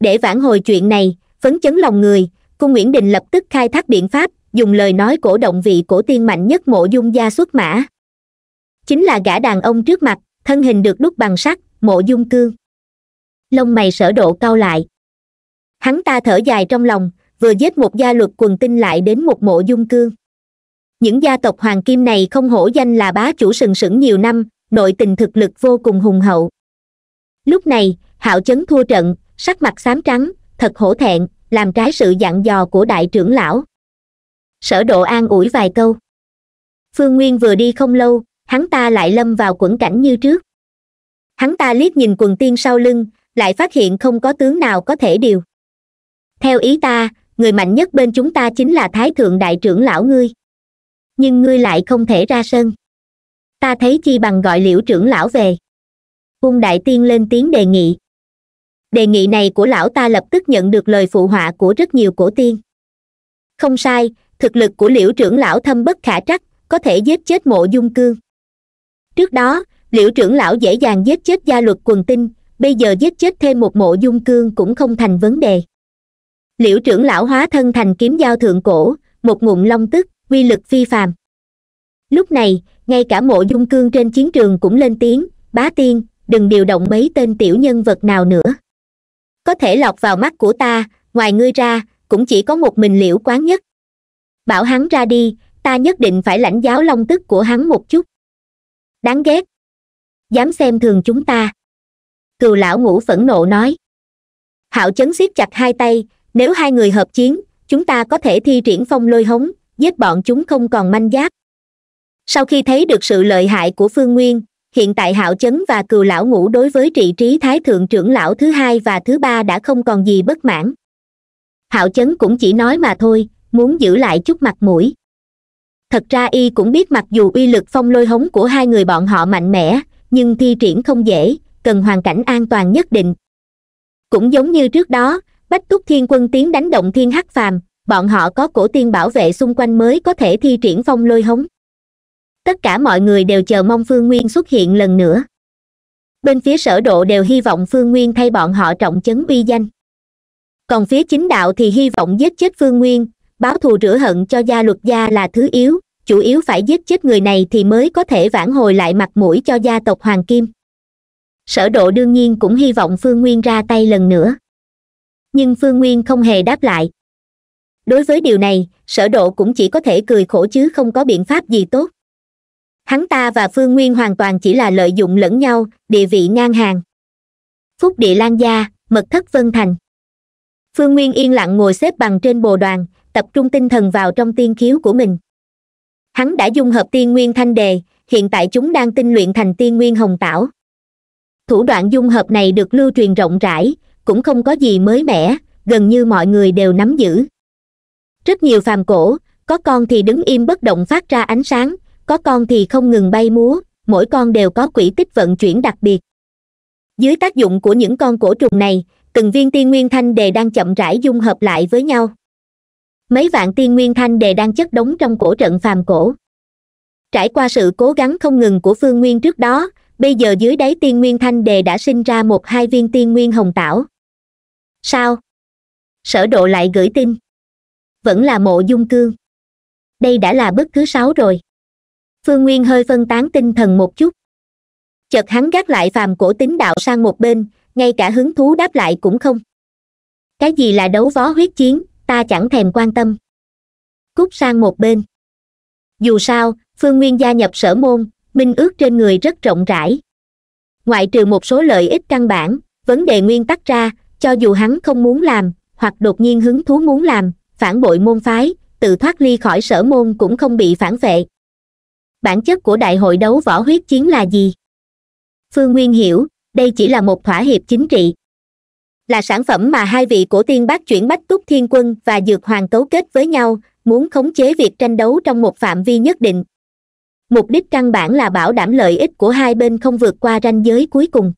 để vãn hồi chuyện này phấn chấn lòng người cung nguyễn đình lập tức khai thác biện pháp dùng lời nói cổ động vị cổ tiên mạnh nhất mộ dung gia xuất mã chính là gã đàn ông trước mặt thân hình được đúc bằng sắt mộ dung cương lông mày sở độ cao lại hắn ta thở dài trong lòng vừa giết một gia luật quần tinh lại đến một mộ dung cương những gia tộc hoàng kim này không hổ danh là bá chủ sừng sững nhiều năm nội tình thực lực vô cùng hùng hậu lúc này hạo chấn thua trận sắc mặt xám trắng thật hổ thẹn làm trái sự dặn dò của đại trưởng lão sở độ an ủi vài câu phương nguyên vừa đi không lâu hắn ta lại lâm vào quẩn cảnh như trước hắn ta liếc nhìn quần tiên sau lưng lại phát hiện không có tướng nào có thể điều theo ý ta người mạnh nhất bên chúng ta chính là thái thượng đại trưởng lão ngươi nhưng ngươi lại không thể ra sân ta thấy chi bằng gọi liễu trưởng lão về ung đại tiên lên tiếng đề nghị đề nghị này của lão ta lập tức nhận được lời phụ họa của rất nhiều cổ tiên không sai thực lực của liễu trưởng lão thâm bất khả trắc có thể giết chết mộ dung cương trước đó liễu trưởng lão dễ dàng giết chết gia luật quần tinh bây giờ giết chết thêm một mộ dung cương cũng không thành vấn đề liễu trưởng lão hóa thân thành kiếm dao thượng cổ một ngụm long tức uy lực phi phàm lúc này ngay cả mộ dung cương trên chiến trường cũng lên tiếng bá tiên đừng điều động mấy tên tiểu nhân vật nào nữa có thể lọt vào mắt của ta ngoài ngươi ra cũng chỉ có một mình liễu quán nhất bảo hắn ra đi ta nhất định phải lãnh giáo long tức của hắn một chút đáng ghét dám xem thường chúng ta cừu lão ngũ phẫn nộ nói hạo chấn siết chặt hai tay nếu hai người hợp chiến chúng ta có thể thi triển phong lôi hống giết bọn chúng không còn manh giáp sau khi thấy được sự lợi hại của phương nguyên hiện tại hạo chấn và cừu lão ngũ đối với trị trí thái thượng trưởng lão thứ hai và thứ ba đã không còn gì bất mãn hạo chấn cũng chỉ nói mà thôi muốn giữ lại chút mặt mũi thật ra y cũng biết mặc dù uy lực phong lôi hống của hai người bọn họ mạnh mẽ nhưng thi triển không dễ cần hoàn cảnh an toàn nhất định cũng giống như trước đó bách túc thiên quân tiến đánh động thiên hắc phàm bọn họ có cổ tiên bảo vệ xung quanh mới có thể thi triển phong lôi hống tất cả mọi người đều chờ mong phương nguyên xuất hiện lần nữa bên phía sở độ đều hy vọng phương nguyên thay bọn họ trọng chấn uy danh còn phía chính đạo thì hy vọng giết chết phương nguyên báo thù rửa hận cho gia luật gia là thứ yếu chủ yếu phải giết chết người này thì mới có thể vãn hồi lại mặt mũi cho gia tộc hoàng kim sở độ đương nhiên cũng hy vọng phương nguyên ra tay lần nữa nhưng phương nguyên không hề đáp lại đối với điều này sở độ cũng chỉ có thể cười khổ chứ không có biện pháp gì tốt hắn ta và phương nguyên hoàn toàn chỉ là lợi dụng lẫn nhau địa vị ngang hàng phúc địa lan gia mật thất vân thành phương nguyên yên lặng ngồi xếp bằng trên bồ đoàn tập trung tinh thần vào trong tiên khiếu của mình hắn đã dung hợp tiên nguyên thanh đề hiện tại chúng đang tinh luyện thành tiên nguyên hồng tảo thủ đoạn dung hợp này được lưu truyền rộng rãi cũng không có gì mới mẻ gần như mọi người đều nắm giữ rất nhiều phàm cổ có con thì đứng im bất động phát ra ánh sáng có con thì không ngừng bay múa mỗi con đều có quỹ tích vận chuyển đặc biệt dưới tác dụng của những con cổ trùng này từng viên tiên nguyên thanh đề đang chậm rãi dung hợp lại với nhau mấy vạn tiên nguyên thanh đề đang chất đống trong cổ trận phàm cổ trải qua sự cố gắng không ngừng của phương nguyên trước đó bây giờ dưới đáy tiên nguyên thanh đề đã sinh ra một hai viên tiên nguyên hồng tảo sao sở độ lại gửi tin vẫn là mộ dung cương đây đã là bất cứ sáu rồi phương nguyên hơi phân tán tinh thần một chút chợt hắn gác lại phàm cổ tính đạo sang một bên ngay cả hứng thú đáp lại cũng không cái gì là đấu võ huyết chiến ta chẳng thèm quan tâm cút sang một bên dù sao phương nguyên gia nhập sở môn minh ước trên người rất rộng rãi ngoại trừ một số lợi ích căn bản vấn đề nguyên tắc ra cho dù hắn không muốn làm hoặc đột nhiên hứng thú muốn làm phản bội môn phái tự thoát ly khỏi sở môn cũng không bị phản vệ bản chất của đại hội đấu võ huyết chiến là gì phương nguyên hiểu đây chỉ là một thỏa hiệp chính trị là sản phẩm mà hai vị cổ tiên bác chuyển bách túc thiên quân và dược hoàng cấu kết với nhau muốn khống chế việc tranh đấu trong một phạm vi nhất định mục đích căn bản là bảo đảm lợi ích của hai bên không vượt qua ranh giới cuối cùng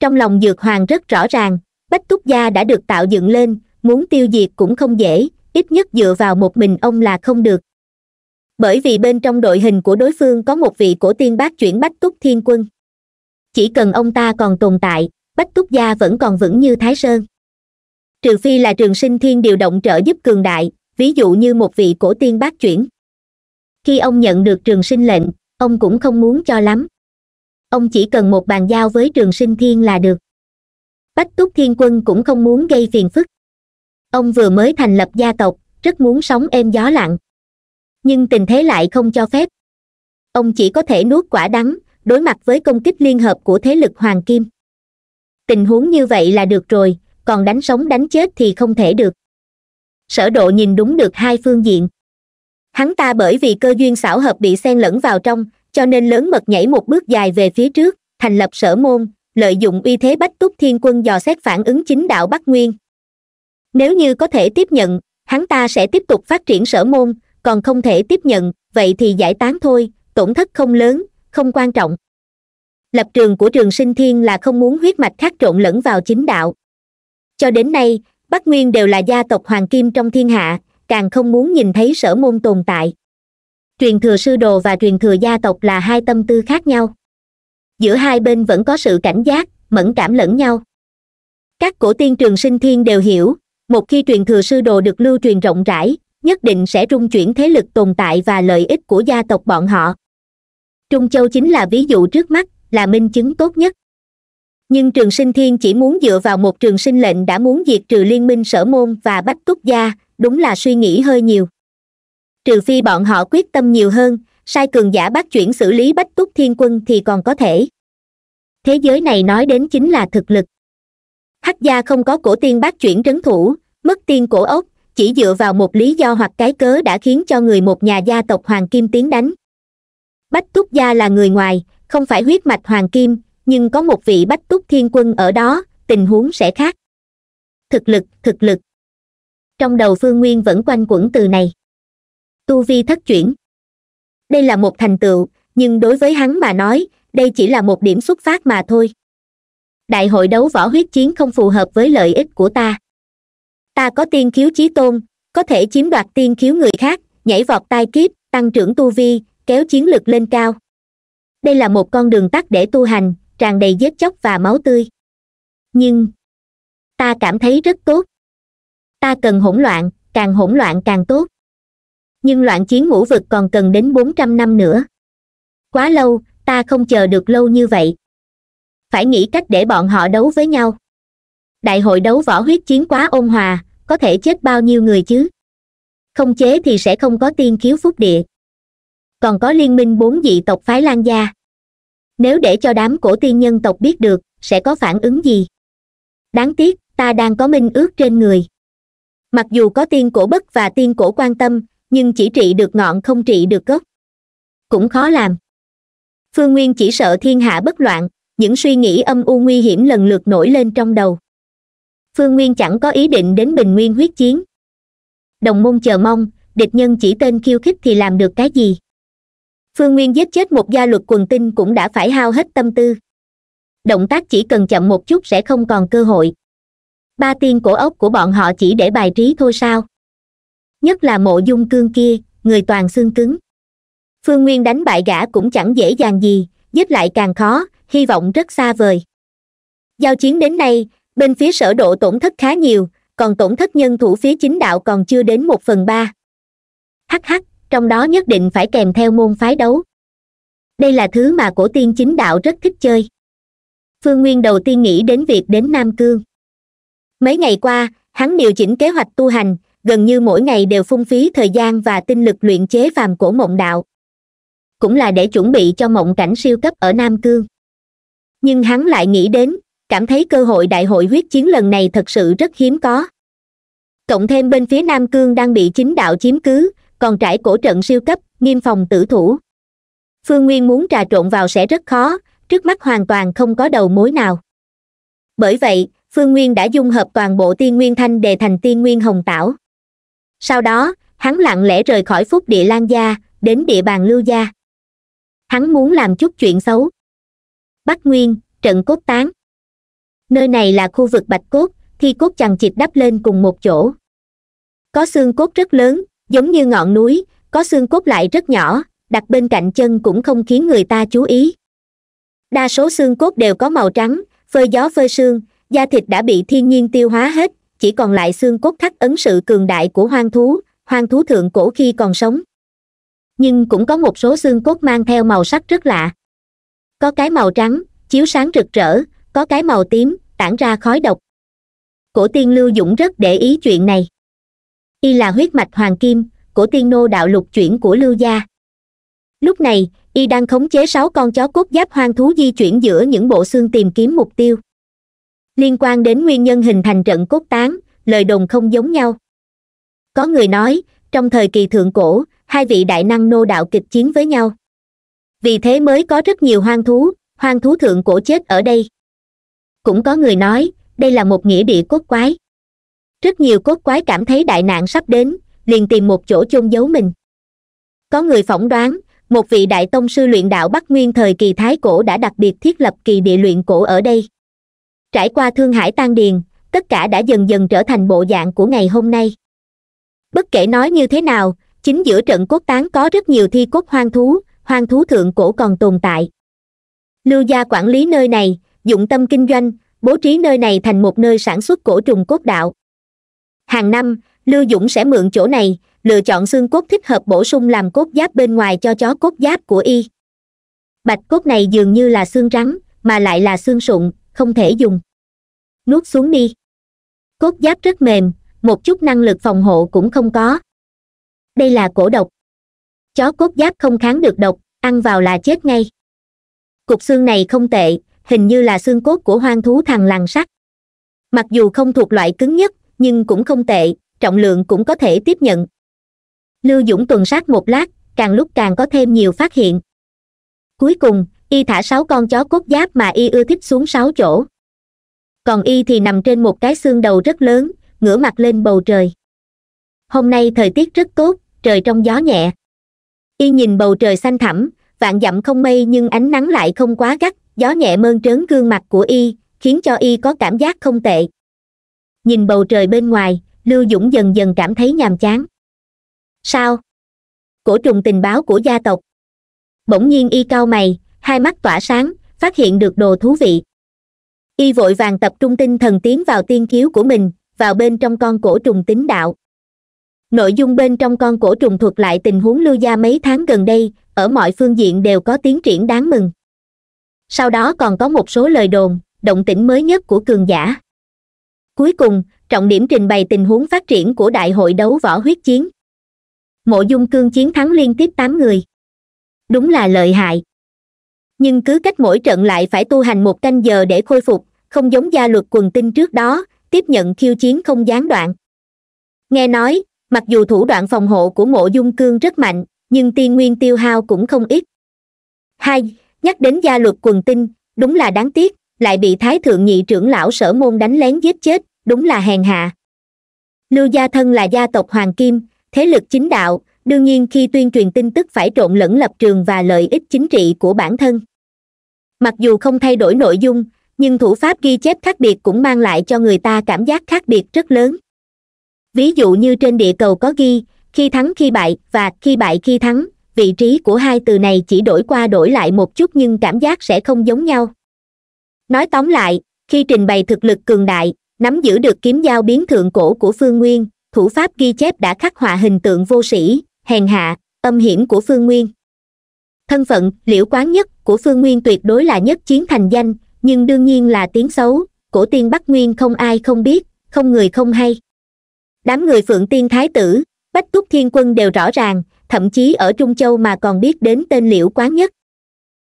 trong lòng dược hoàng rất rõ ràng bách túc gia đã được tạo dựng lên muốn tiêu diệt cũng không dễ ít nhất dựa vào một mình ông là không được bởi vì bên trong đội hình của đối phương có một vị cổ tiên bác chuyển bách túc thiên quân chỉ cần ông ta còn tồn tại bách túc gia vẫn còn vững như thái sơn trừ phi là trường sinh thiên điều động trợ giúp cường đại ví dụ như một vị cổ tiên bác chuyển khi ông nhận được trường sinh lệnh ông cũng không muốn cho lắm ông chỉ cần một bàn giao với trường sinh thiên là được bách túc thiên quân cũng không muốn gây phiền phức ông vừa mới thành lập gia tộc rất muốn sống êm gió lặng nhưng tình thế lại không cho phép ông chỉ có thể nuốt quả đắng đối mặt với công kích liên hợp của thế lực hoàng kim tình huống như vậy là được rồi còn đánh sống đánh chết thì không thể được sở độ nhìn đúng được hai phương diện hắn ta bởi vì cơ duyên xảo hợp bị xen lẫn vào trong cho nên lớn mật nhảy một bước dài về phía trước thành lập sở môn lợi dụng uy thế bách túc thiên quân dò xét phản ứng chính đạo bắc nguyên nếu như có thể tiếp nhận hắn ta sẽ tiếp tục phát triển sở môn còn không thể tiếp nhận vậy thì giải tán thôi tổn thất không lớn không quan trọng lập trường của trường sinh thiên là không muốn huyết mạch khác trộn lẫn vào chính đạo cho đến nay bắc nguyên đều là gia tộc hoàng kim trong thiên hạ càng không muốn nhìn thấy sở môn tồn tại truyền thừa sư đồ và truyền thừa gia tộc là hai tâm tư khác nhau giữa hai bên vẫn có sự cảnh giác mẫn cảm lẫn nhau các cổ tiên trường sinh thiên đều hiểu một khi truyền thừa sư đồ được lưu truyền rộng rãi nhất định sẽ rung chuyển thế lực tồn tại và lợi ích của gia tộc bọn họ trung châu chính là ví dụ trước mắt là minh chứng tốt nhất nhưng trường sinh thiên chỉ muốn dựa vào một trường sinh lệnh đã muốn diệt trừ liên minh sở môn và bách túc gia đúng là suy nghĩ hơi nhiều trừ phi bọn họ quyết tâm nhiều hơn sai cường giả bắt chuyển xử lý bách túc thiên quân thì còn có thể thế giới này nói đến chính là thực lực hắc gia không có cổ tiên bác chuyển trấn thủ mất tiên cổ ốc chỉ dựa vào một lý do hoặc cái cớ đã khiến cho người một nhà gia tộc hoàng kim tiến đánh bách túc gia là người ngoài không phải huyết mạch hoàng kim nhưng có một vị bách túc thiên quân ở đó tình huống sẽ khác thực lực thực lực trong đầu phương nguyên vẫn quanh quẩn từ này tu vi thất chuyển đây là một thành tựu nhưng đối với hắn mà nói đây chỉ là một điểm xuất phát mà thôi đại hội đấu võ huyết chiến không phù hợp với lợi ích của ta ta có tiên khiếu chí tôn có thể chiếm đoạt tiên khiếu người khác nhảy vọt tai kiếp tăng trưởng tu vi kéo chiến lực lên cao đây là một con đường tắt để tu hành tràn đầy vết chóc và máu tươi nhưng ta cảm thấy rất tốt ta cần hỗn loạn càng hỗn loạn càng tốt nhưng loạn chiến ngũ vực còn cần đến bốn trăm năm nữa quá lâu ta không chờ được lâu như vậy phải nghĩ cách để bọn họ đấu với nhau đại hội đấu võ huyết chiến quá ôn hòa có thể chết bao nhiêu người chứ không chế thì sẽ không có tiên khiếu phúc địa còn có liên minh bốn dị tộc phái lan gia nếu để cho đám cổ tiên nhân tộc biết được sẽ có phản ứng gì đáng tiếc ta đang có minh ước trên người mặc dù có tiên cổ bất và tiên cổ quan tâm nhưng chỉ trị được ngọn không trị được gốc cũng khó làm phương nguyên chỉ sợ thiên hạ bất loạn những suy nghĩ âm u nguy hiểm lần lượt nổi lên trong đầu phương nguyên chẳng có ý định đến bình nguyên huyết chiến đồng môn chờ mong địch nhân chỉ tên khiêu khích thì làm được cái gì phương nguyên giết chết một gia luật quần tinh cũng đã phải hao hết tâm tư động tác chỉ cần chậm một chút sẽ không còn cơ hội ba tiên cổ ốc của bọn họ chỉ để bài trí thôi sao nhất là mộ dung cương kia người toàn xương cứng phương nguyên đánh bại gã cũng chẳng dễ dàng gì giết lại càng khó hy vọng rất xa vời giao chiến đến nay bên phía sở độ tổn thất khá nhiều còn tổn thất nhân thủ phía chính đạo còn chưa đến một phần ba hắc hắc trong đó nhất định phải kèm theo môn phái đấu đây là thứ mà cổ tiên chính đạo rất thích chơi phương nguyên đầu tiên nghĩ đến việc đến nam cương mấy ngày qua hắn điều chỉnh kế hoạch tu hành gần như mỗi ngày đều phung phí thời gian và tinh lực luyện chế phàm cổ mộng đạo cũng là để chuẩn bị cho mộng cảnh siêu cấp ở nam cương nhưng hắn lại nghĩ đến cảm thấy cơ hội đại hội huyết chiến lần này thật sự rất hiếm có cộng thêm bên phía nam cương đang bị chính đạo chiếm cứ còn trải cổ trận siêu cấp nghiêm phòng tử thủ phương nguyên muốn trà trộn vào sẽ rất khó trước mắt hoàn toàn không có đầu mối nào bởi vậy phương nguyên đã dung hợp toàn bộ tiên nguyên thanh đề thành tiên nguyên hồng tảo sau đó hắn lặng lẽ rời khỏi phúc địa lan gia đến địa bàn lưu gia hắn muốn làm chút chuyện xấu bắc nguyên trận cốt tán nơi này là khu vực bạch cốt thi cốt chằng chịt đắp lên cùng một chỗ có xương cốt rất lớn giống như ngọn núi có xương cốt lại rất nhỏ đặt bên cạnh chân cũng không khiến người ta chú ý đa số xương cốt đều có màu trắng phơi gió phơi xương da thịt đã bị thiên nhiên tiêu hóa hết chỉ còn lại xương cốt khắc ấn sự cường đại của hoang thú hoang thú thượng cổ khi còn sống nhưng cũng có một số xương cốt mang theo màu sắc rất lạ có cái màu trắng chiếu sáng rực rỡ có cái màu tím tản ra khói độc cổ tiên lưu dũng rất để ý chuyện này y là huyết mạch hoàng kim cổ tiên nô đạo lục chuyển của lưu gia lúc này y đang khống chế sáu con chó cốt giáp hoang thú di chuyển giữa những bộ xương tìm kiếm mục tiêu liên quan đến nguyên nhân hình thành trận cốt tán lời đồn không giống nhau có người nói trong thời kỳ thượng cổ hai vị đại năng nô đạo kịch chiến với nhau vì thế mới có rất nhiều hoang thú hoang thú thượng cổ chết ở đây cũng có người nói đây là một nghĩa địa cốt quái rất nhiều cốt quái cảm thấy đại nạn sắp đến liền tìm một chỗ chôn giấu mình có người phỏng đoán một vị đại tông sư luyện đạo bắc nguyên thời kỳ thái cổ đã đặc biệt thiết lập kỳ địa luyện cổ ở đây trải qua thương hải tan điền tất cả đã dần dần trở thành bộ dạng của ngày hôm nay bất kể nói như thế nào chính giữa trận cốt tán có rất nhiều thi cốt hoang thú hoang thú thượng cổ còn tồn tại lưu gia quản lý nơi này dụng tâm kinh doanh bố trí nơi này thành một nơi sản xuất cổ trùng cốt đạo hàng năm lưu dũng sẽ mượn chỗ này lựa chọn xương cốt thích hợp bổ sung làm cốt giáp bên ngoài cho chó cốt giáp của y bạch cốt này dường như là xương rắn mà lại là xương sụn không thể dùng nuốt xuống đi cốt giáp rất mềm một chút năng lực phòng hộ cũng không có đây là cổ độc chó cốt giáp không kháng được độc ăn vào là chết ngay cục xương này không tệ hình như là xương cốt của hoang thú thằng làng sắt mặc dù không thuộc loại cứng nhất nhưng cũng không tệ trọng lượng cũng có thể tiếp nhận lưu dũng tuần sát một lát càng lúc càng có thêm nhiều phát hiện cuối cùng y thả sáu con chó cốt giáp mà y ưa thích xuống sáu chỗ còn y thì nằm trên một cái xương đầu rất lớn ngửa mặt lên bầu trời hôm nay thời tiết rất tốt trời trong gió nhẹ y nhìn bầu trời xanh thẳm vạn dặm không mây nhưng ánh nắng lại không quá gắt gió nhẹ mơn trớn gương mặt của y khiến cho y có cảm giác không tệ nhìn bầu trời bên ngoài lưu dũng dần dần cảm thấy nhàm chán sao cổ trùng tình báo của gia tộc bỗng nhiên y cao mày hai mắt tỏa sáng phát hiện được đồ thú vị y vội vàng tập trung tinh thần tiến vào tiên khiếu của mình vào bên trong con cổ trùng tính đạo nội dung bên trong con cổ trùng thuật lại tình huống lưu gia mấy tháng gần đây ở mọi phương diện đều có tiến triển đáng mừng sau đó còn có một số lời đồn động tĩnh mới nhất của cường giả cuối cùng trọng điểm trình bày tình huống phát triển của đại hội đấu võ huyết chiến mộ dung cương chiến thắng liên tiếp tám người đúng là lợi hại nhưng cứ cách mỗi trận lại phải tu hành một canh giờ để khôi phục không giống gia luật quần tinh trước đó tiếp nhận khiêu chiến không gián đoạn nghe nói mặc dù thủ đoạn phòng hộ của mộ dung cương rất mạnh nhưng tiên nguyên tiêu hao cũng không ít hai nhắc đến gia luật quần tinh đúng là đáng tiếc lại bị thái thượng nhị trưởng lão sở môn đánh lén giết chết đúng là hèn hạ lưu gia thân là gia tộc hoàng kim thế lực chính đạo đương nhiên khi tuyên truyền tin tức phải trộn lẫn lập trường và lợi ích chính trị của bản thân mặc dù không thay đổi nội dung nhưng thủ pháp ghi chép khác biệt cũng mang lại cho người ta cảm giác khác biệt rất lớn ví dụ như trên địa cầu có ghi khi thắng khi bại và khi bại khi thắng vị trí của hai từ này chỉ đổi qua đổi lại một chút nhưng cảm giác sẽ không giống nhau nói tóm lại khi trình bày thực lực cường đại nắm giữ được kiếm dao biến thượng cổ của phương nguyên thủ pháp ghi chép đã khắc họa hình tượng vô sĩ hèn hạ âm hiểm của phương nguyên thân phận liễu quán nhất của phương nguyên tuyệt đối là nhất chiến thành danh nhưng đương nhiên là tiếng xấu cổ tiên bắc nguyên không ai không biết không người không hay đám người phượng tiên thái tử bách túc thiên quân đều rõ ràng thậm chí ở trung châu mà còn biết đến tên liễu quán nhất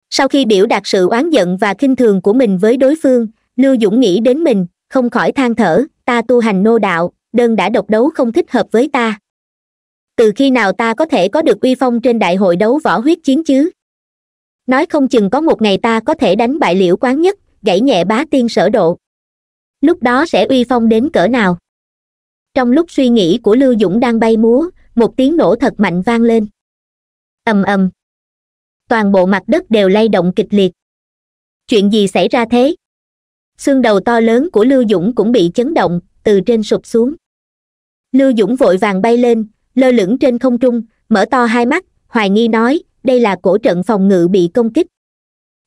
sau khi biểu đạt sự oán giận và khinh thường của mình với đối phương lưu dũng nghĩ đến mình không khỏi than thở ta tu hành nô đạo đơn đã độc đấu không thích hợp với ta từ khi nào ta có thể có được uy phong trên đại hội đấu võ huyết chiến chứ nói không chừng có một ngày ta có thể đánh bại liễu quán nhất gãy nhẹ bá tiên sở độ lúc đó sẽ uy phong đến cỡ nào trong lúc suy nghĩ của lưu dũng đang bay múa một tiếng nổ thật mạnh vang lên ầm ầm toàn bộ mặt đất đều lay động kịch liệt chuyện gì xảy ra thế xương đầu to lớn của lưu dũng cũng bị chấn động từ trên sụp xuống lưu dũng vội vàng bay lên lơ lửng trên không trung mở to hai mắt hoài nghi nói đây là cổ trận phòng ngự bị công kích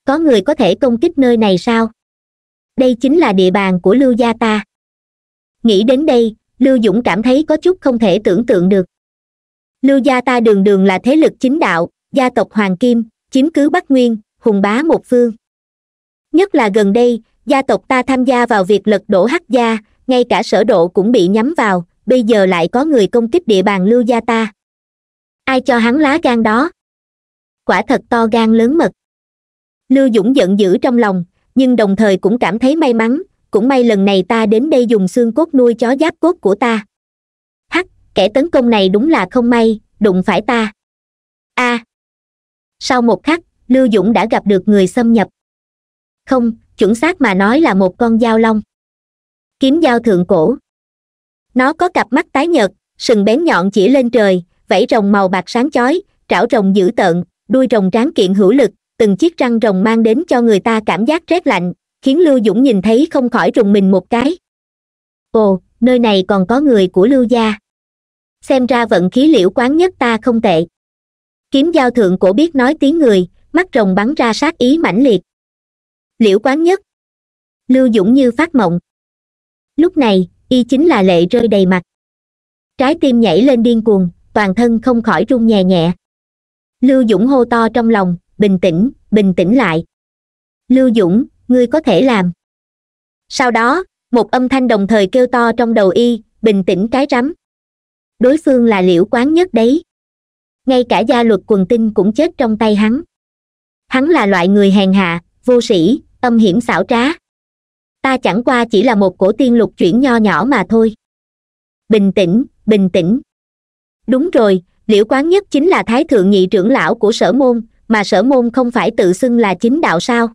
có người có thể công kích nơi này sao đây chính là địa bàn của lưu gia ta nghĩ đến đây lưu dũng cảm thấy có chút không thể tưởng tượng được lưu gia ta đường đường là thế lực chính đạo gia tộc hoàng kim chiếm cứ bắc nguyên hùng bá một phương nhất là gần đây gia tộc ta tham gia vào việc lật đổ hắc gia ngay cả sở độ cũng bị nhắm vào bây giờ lại có người công kích địa bàn lưu gia ta ai cho hắn lá gan đó quả thật to gan lớn mật lưu dũng giận dữ trong lòng nhưng đồng thời cũng cảm thấy may mắn cũng may lần này ta đến đây dùng xương cốt nuôi chó giáp cốt của ta hắc kẻ tấn công này đúng là không may đụng phải ta a à. sau một khắc lưu dũng đã gặp được người xâm nhập không chuẩn xác mà nói là một con dao long kiếm dao thượng cổ nó có cặp mắt tái nhợt sừng bén nhọn chỉ lên trời vẫy rồng màu bạc sáng chói trảo rồng dữ tợn đuôi rồng tráng kiện hữu lực từng chiếc răng rồng mang đến cho người ta cảm giác rét lạnh khiến lưu dũng nhìn thấy không khỏi rùng mình một cái ồ nơi này còn có người của lưu gia xem ra vận khí liễu quán nhất ta không tệ kiếm giao thượng cổ biết nói tiếng người mắt rồng bắn ra sát ý mãnh liệt liễu quán nhất lưu dũng như phát mộng lúc này y chính là lệ rơi đầy mặt trái tim nhảy lên điên cuồng toàn thân không khỏi run nhẹ nhẹ lưu dũng hô to trong lòng bình tĩnh bình tĩnh lại lưu dũng ngươi có thể làm sau đó một âm thanh đồng thời kêu to trong đầu y bình tĩnh cái rắm đối phương là liễu quán nhất đấy ngay cả gia luật quần tinh cũng chết trong tay hắn hắn là loại người hèn hạ vô sĩ âm hiểm xảo trá ta chẳng qua chỉ là một cổ tiên lục chuyển nho nhỏ mà thôi bình tĩnh bình tĩnh đúng rồi liễu quán nhất chính là thái thượng nhị trưởng lão của sở môn mà sở môn không phải tự xưng là chính đạo sao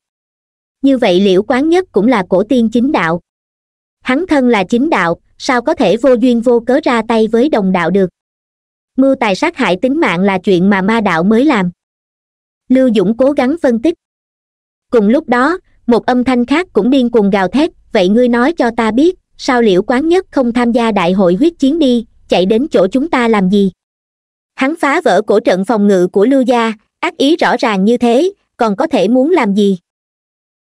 như vậy liễu quán nhất cũng là cổ tiên chính đạo hắn thân là chính đạo sao có thể vô duyên vô cớ ra tay với đồng đạo được mưu tài sát hại tính mạng là chuyện mà ma đạo mới làm lưu dũng cố gắng phân tích cùng lúc đó một âm thanh khác cũng điên cuồng gào thét vậy ngươi nói cho ta biết sao liễu quán nhất không tham gia đại hội huyết chiến đi chạy đến chỗ chúng ta làm gì hắn phá vỡ cổ trận phòng ngự của lưu gia ác ý rõ ràng như thế còn có thể muốn làm gì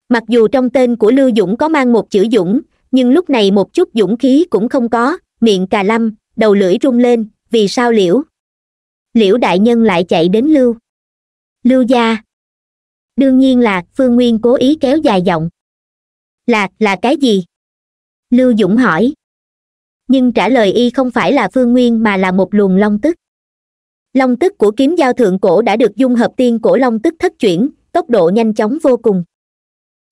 mặc dù trong tên của lưu dũng có mang một chữ dũng nhưng lúc này một chút dũng khí cũng không có miệng cà lâm đầu lưỡi rung lên vì sao liễu liễu đại nhân lại chạy đến lưu lưu gia đương nhiên là phương nguyên cố ý kéo dài giọng là là cái gì lưu dũng hỏi nhưng trả lời y không phải là phương nguyên mà là một luồng long tức long tức của kiếm giao thượng cổ đã được dung hợp tiên cổ long tức thất chuyển tốc độ nhanh chóng vô cùng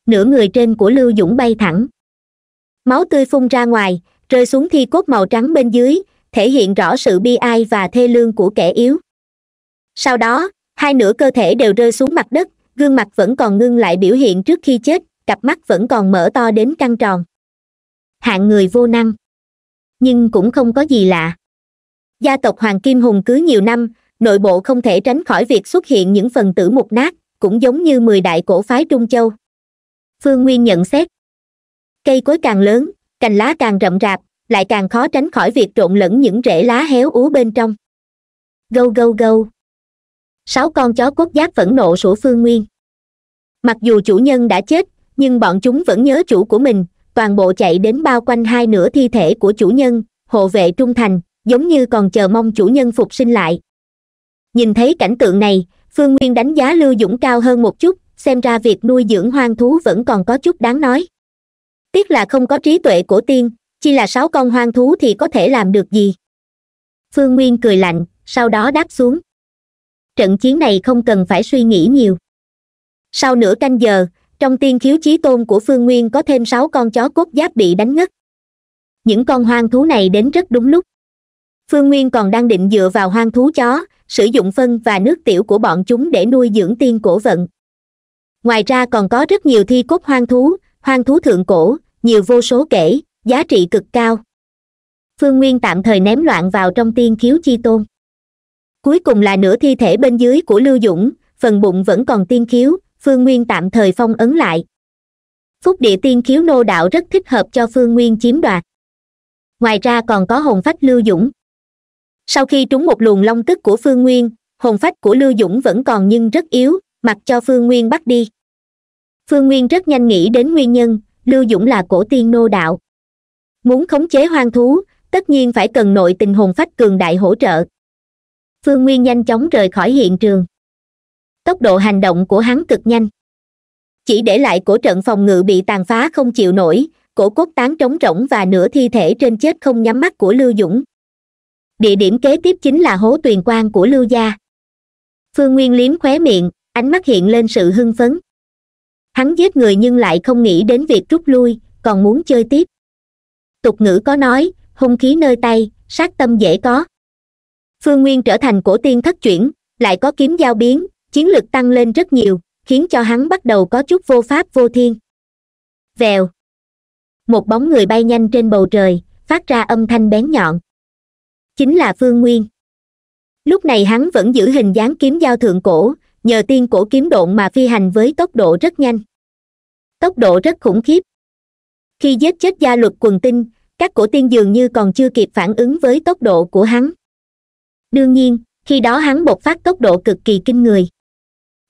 nửa người trên của lưu dũng bay thẳng máu tươi phun ra ngoài rơi xuống thi cốt màu trắng bên dưới thể hiện rõ sự bi ai và thê lương của kẻ yếu sau đó hai nửa cơ thể đều rơi xuống mặt đất gương mặt vẫn còn ngưng lại biểu hiện trước khi chết cặp mắt vẫn còn mở to đến căng tròn hạng người vô năng nhưng cũng không có gì lạ gia tộc hoàng kim hùng cứ nhiều năm nội bộ không thể tránh khỏi việc xuất hiện những phần tử mục nát cũng giống như mười đại cổ phái trung châu phương nguyên nhận xét cây cối càng lớn cành lá càng rậm rạp lại càng khó tránh khỏi việc trộn lẫn những rễ lá héo úa bên trong gâu gâu gâu sáu con chó cốt giác phẫn nộ sủa phương nguyên mặc dù chủ nhân đã chết nhưng bọn chúng vẫn nhớ chủ của mình toàn bộ chạy đến bao quanh hai nửa thi thể của chủ nhân hộ vệ trung thành giống như còn chờ mong chủ nhân phục sinh lại nhìn thấy cảnh tượng này phương nguyên đánh giá lưu dũng cao hơn một chút xem ra việc nuôi dưỡng hoang thú vẫn còn có chút đáng nói tiếc là không có trí tuệ của tiên chỉ là sáu con hoang thú thì có thể làm được gì phương nguyên cười lạnh sau đó đáp xuống trận chiến này không cần phải suy nghĩ nhiều sau nửa canh giờ trong tiên khiếu chí tôn của phương nguyên có thêm sáu con chó cốt giáp bị đánh ngất những con hoang thú này đến rất đúng lúc phương nguyên còn đang định dựa vào hoang thú chó sử dụng phân và nước tiểu của bọn chúng để nuôi dưỡng tiên cổ vận ngoài ra còn có rất nhiều thi cốt hoang thú hoang thú thượng cổ nhiều vô số kể giá trị cực cao phương nguyên tạm thời ném loạn vào trong tiên khiếu chi tôn cuối cùng là nửa thi thể bên dưới của lưu dũng phần bụng vẫn còn tiên khiếu phương nguyên tạm thời phong ấn lại phúc địa tiên khiếu nô đạo rất thích hợp cho phương nguyên chiếm đoạt ngoài ra còn có hồn phách lưu dũng sau khi trúng một luồng long tức của phương nguyên hồn phách của lưu dũng vẫn còn nhưng rất yếu mặc cho phương nguyên bắt đi phương nguyên rất nhanh nghĩ đến nguyên nhân lưu dũng là cổ tiên nô đạo muốn khống chế hoang thú tất nhiên phải cần nội tình hồn phách cường đại hỗ trợ phương nguyên nhanh chóng rời khỏi hiện trường tốc độ hành động của hắn cực nhanh chỉ để lại cổ trận phòng ngự bị tàn phá không chịu nổi cổ cốt tán trống rỗng và nửa thi thể trên chết không nhắm mắt của lưu dũng địa điểm kế tiếp chính là hố tuyền quan của lưu gia phương nguyên liếm khóe miệng ánh mắt hiện lên sự hưng phấn hắn giết người nhưng lại không nghĩ đến việc rút lui còn muốn chơi tiếp tục ngữ có nói hung khí nơi tay sát tâm dễ có phương nguyên trở thành cổ tiên thất chuyển lại có kiếm giao biến chiến lực tăng lên rất nhiều khiến cho hắn bắt đầu có chút vô pháp vô thiên vèo một bóng người bay nhanh trên bầu trời phát ra âm thanh bén nhọn chính là phương nguyên lúc này hắn vẫn giữ hình dáng kiếm dao thượng cổ nhờ tiên cổ kiếm độn mà phi hành với tốc độ rất nhanh tốc độ rất khủng khiếp khi giết chết gia luật quần tinh các cổ tiên dường như còn chưa kịp phản ứng với tốc độ của hắn đương nhiên khi đó hắn bộc phát tốc độ cực kỳ kinh người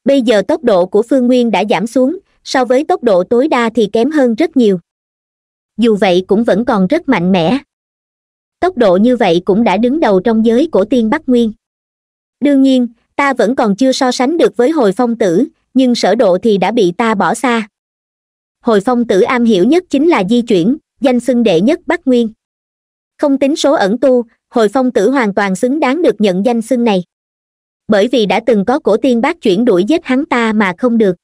bây giờ tốc độ của phương nguyên đã giảm xuống so với tốc độ tối đa thì kém hơn rất nhiều dù vậy cũng vẫn còn rất mạnh mẽ tốc độ như vậy cũng đã đứng đầu trong giới cổ tiên bắc nguyên đương nhiên ta vẫn còn chưa so sánh được với hồi phong tử nhưng sở độ thì đã bị ta bỏ xa hồi phong tử am hiểu nhất chính là di chuyển danh xưng đệ nhất bắc nguyên không tính số ẩn tu hồi phong tử hoàn toàn xứng đáng được nhận danh xưng này bởi vì đã từng có cổ tiên bác chuyển đuổi giết hắn ta mà không được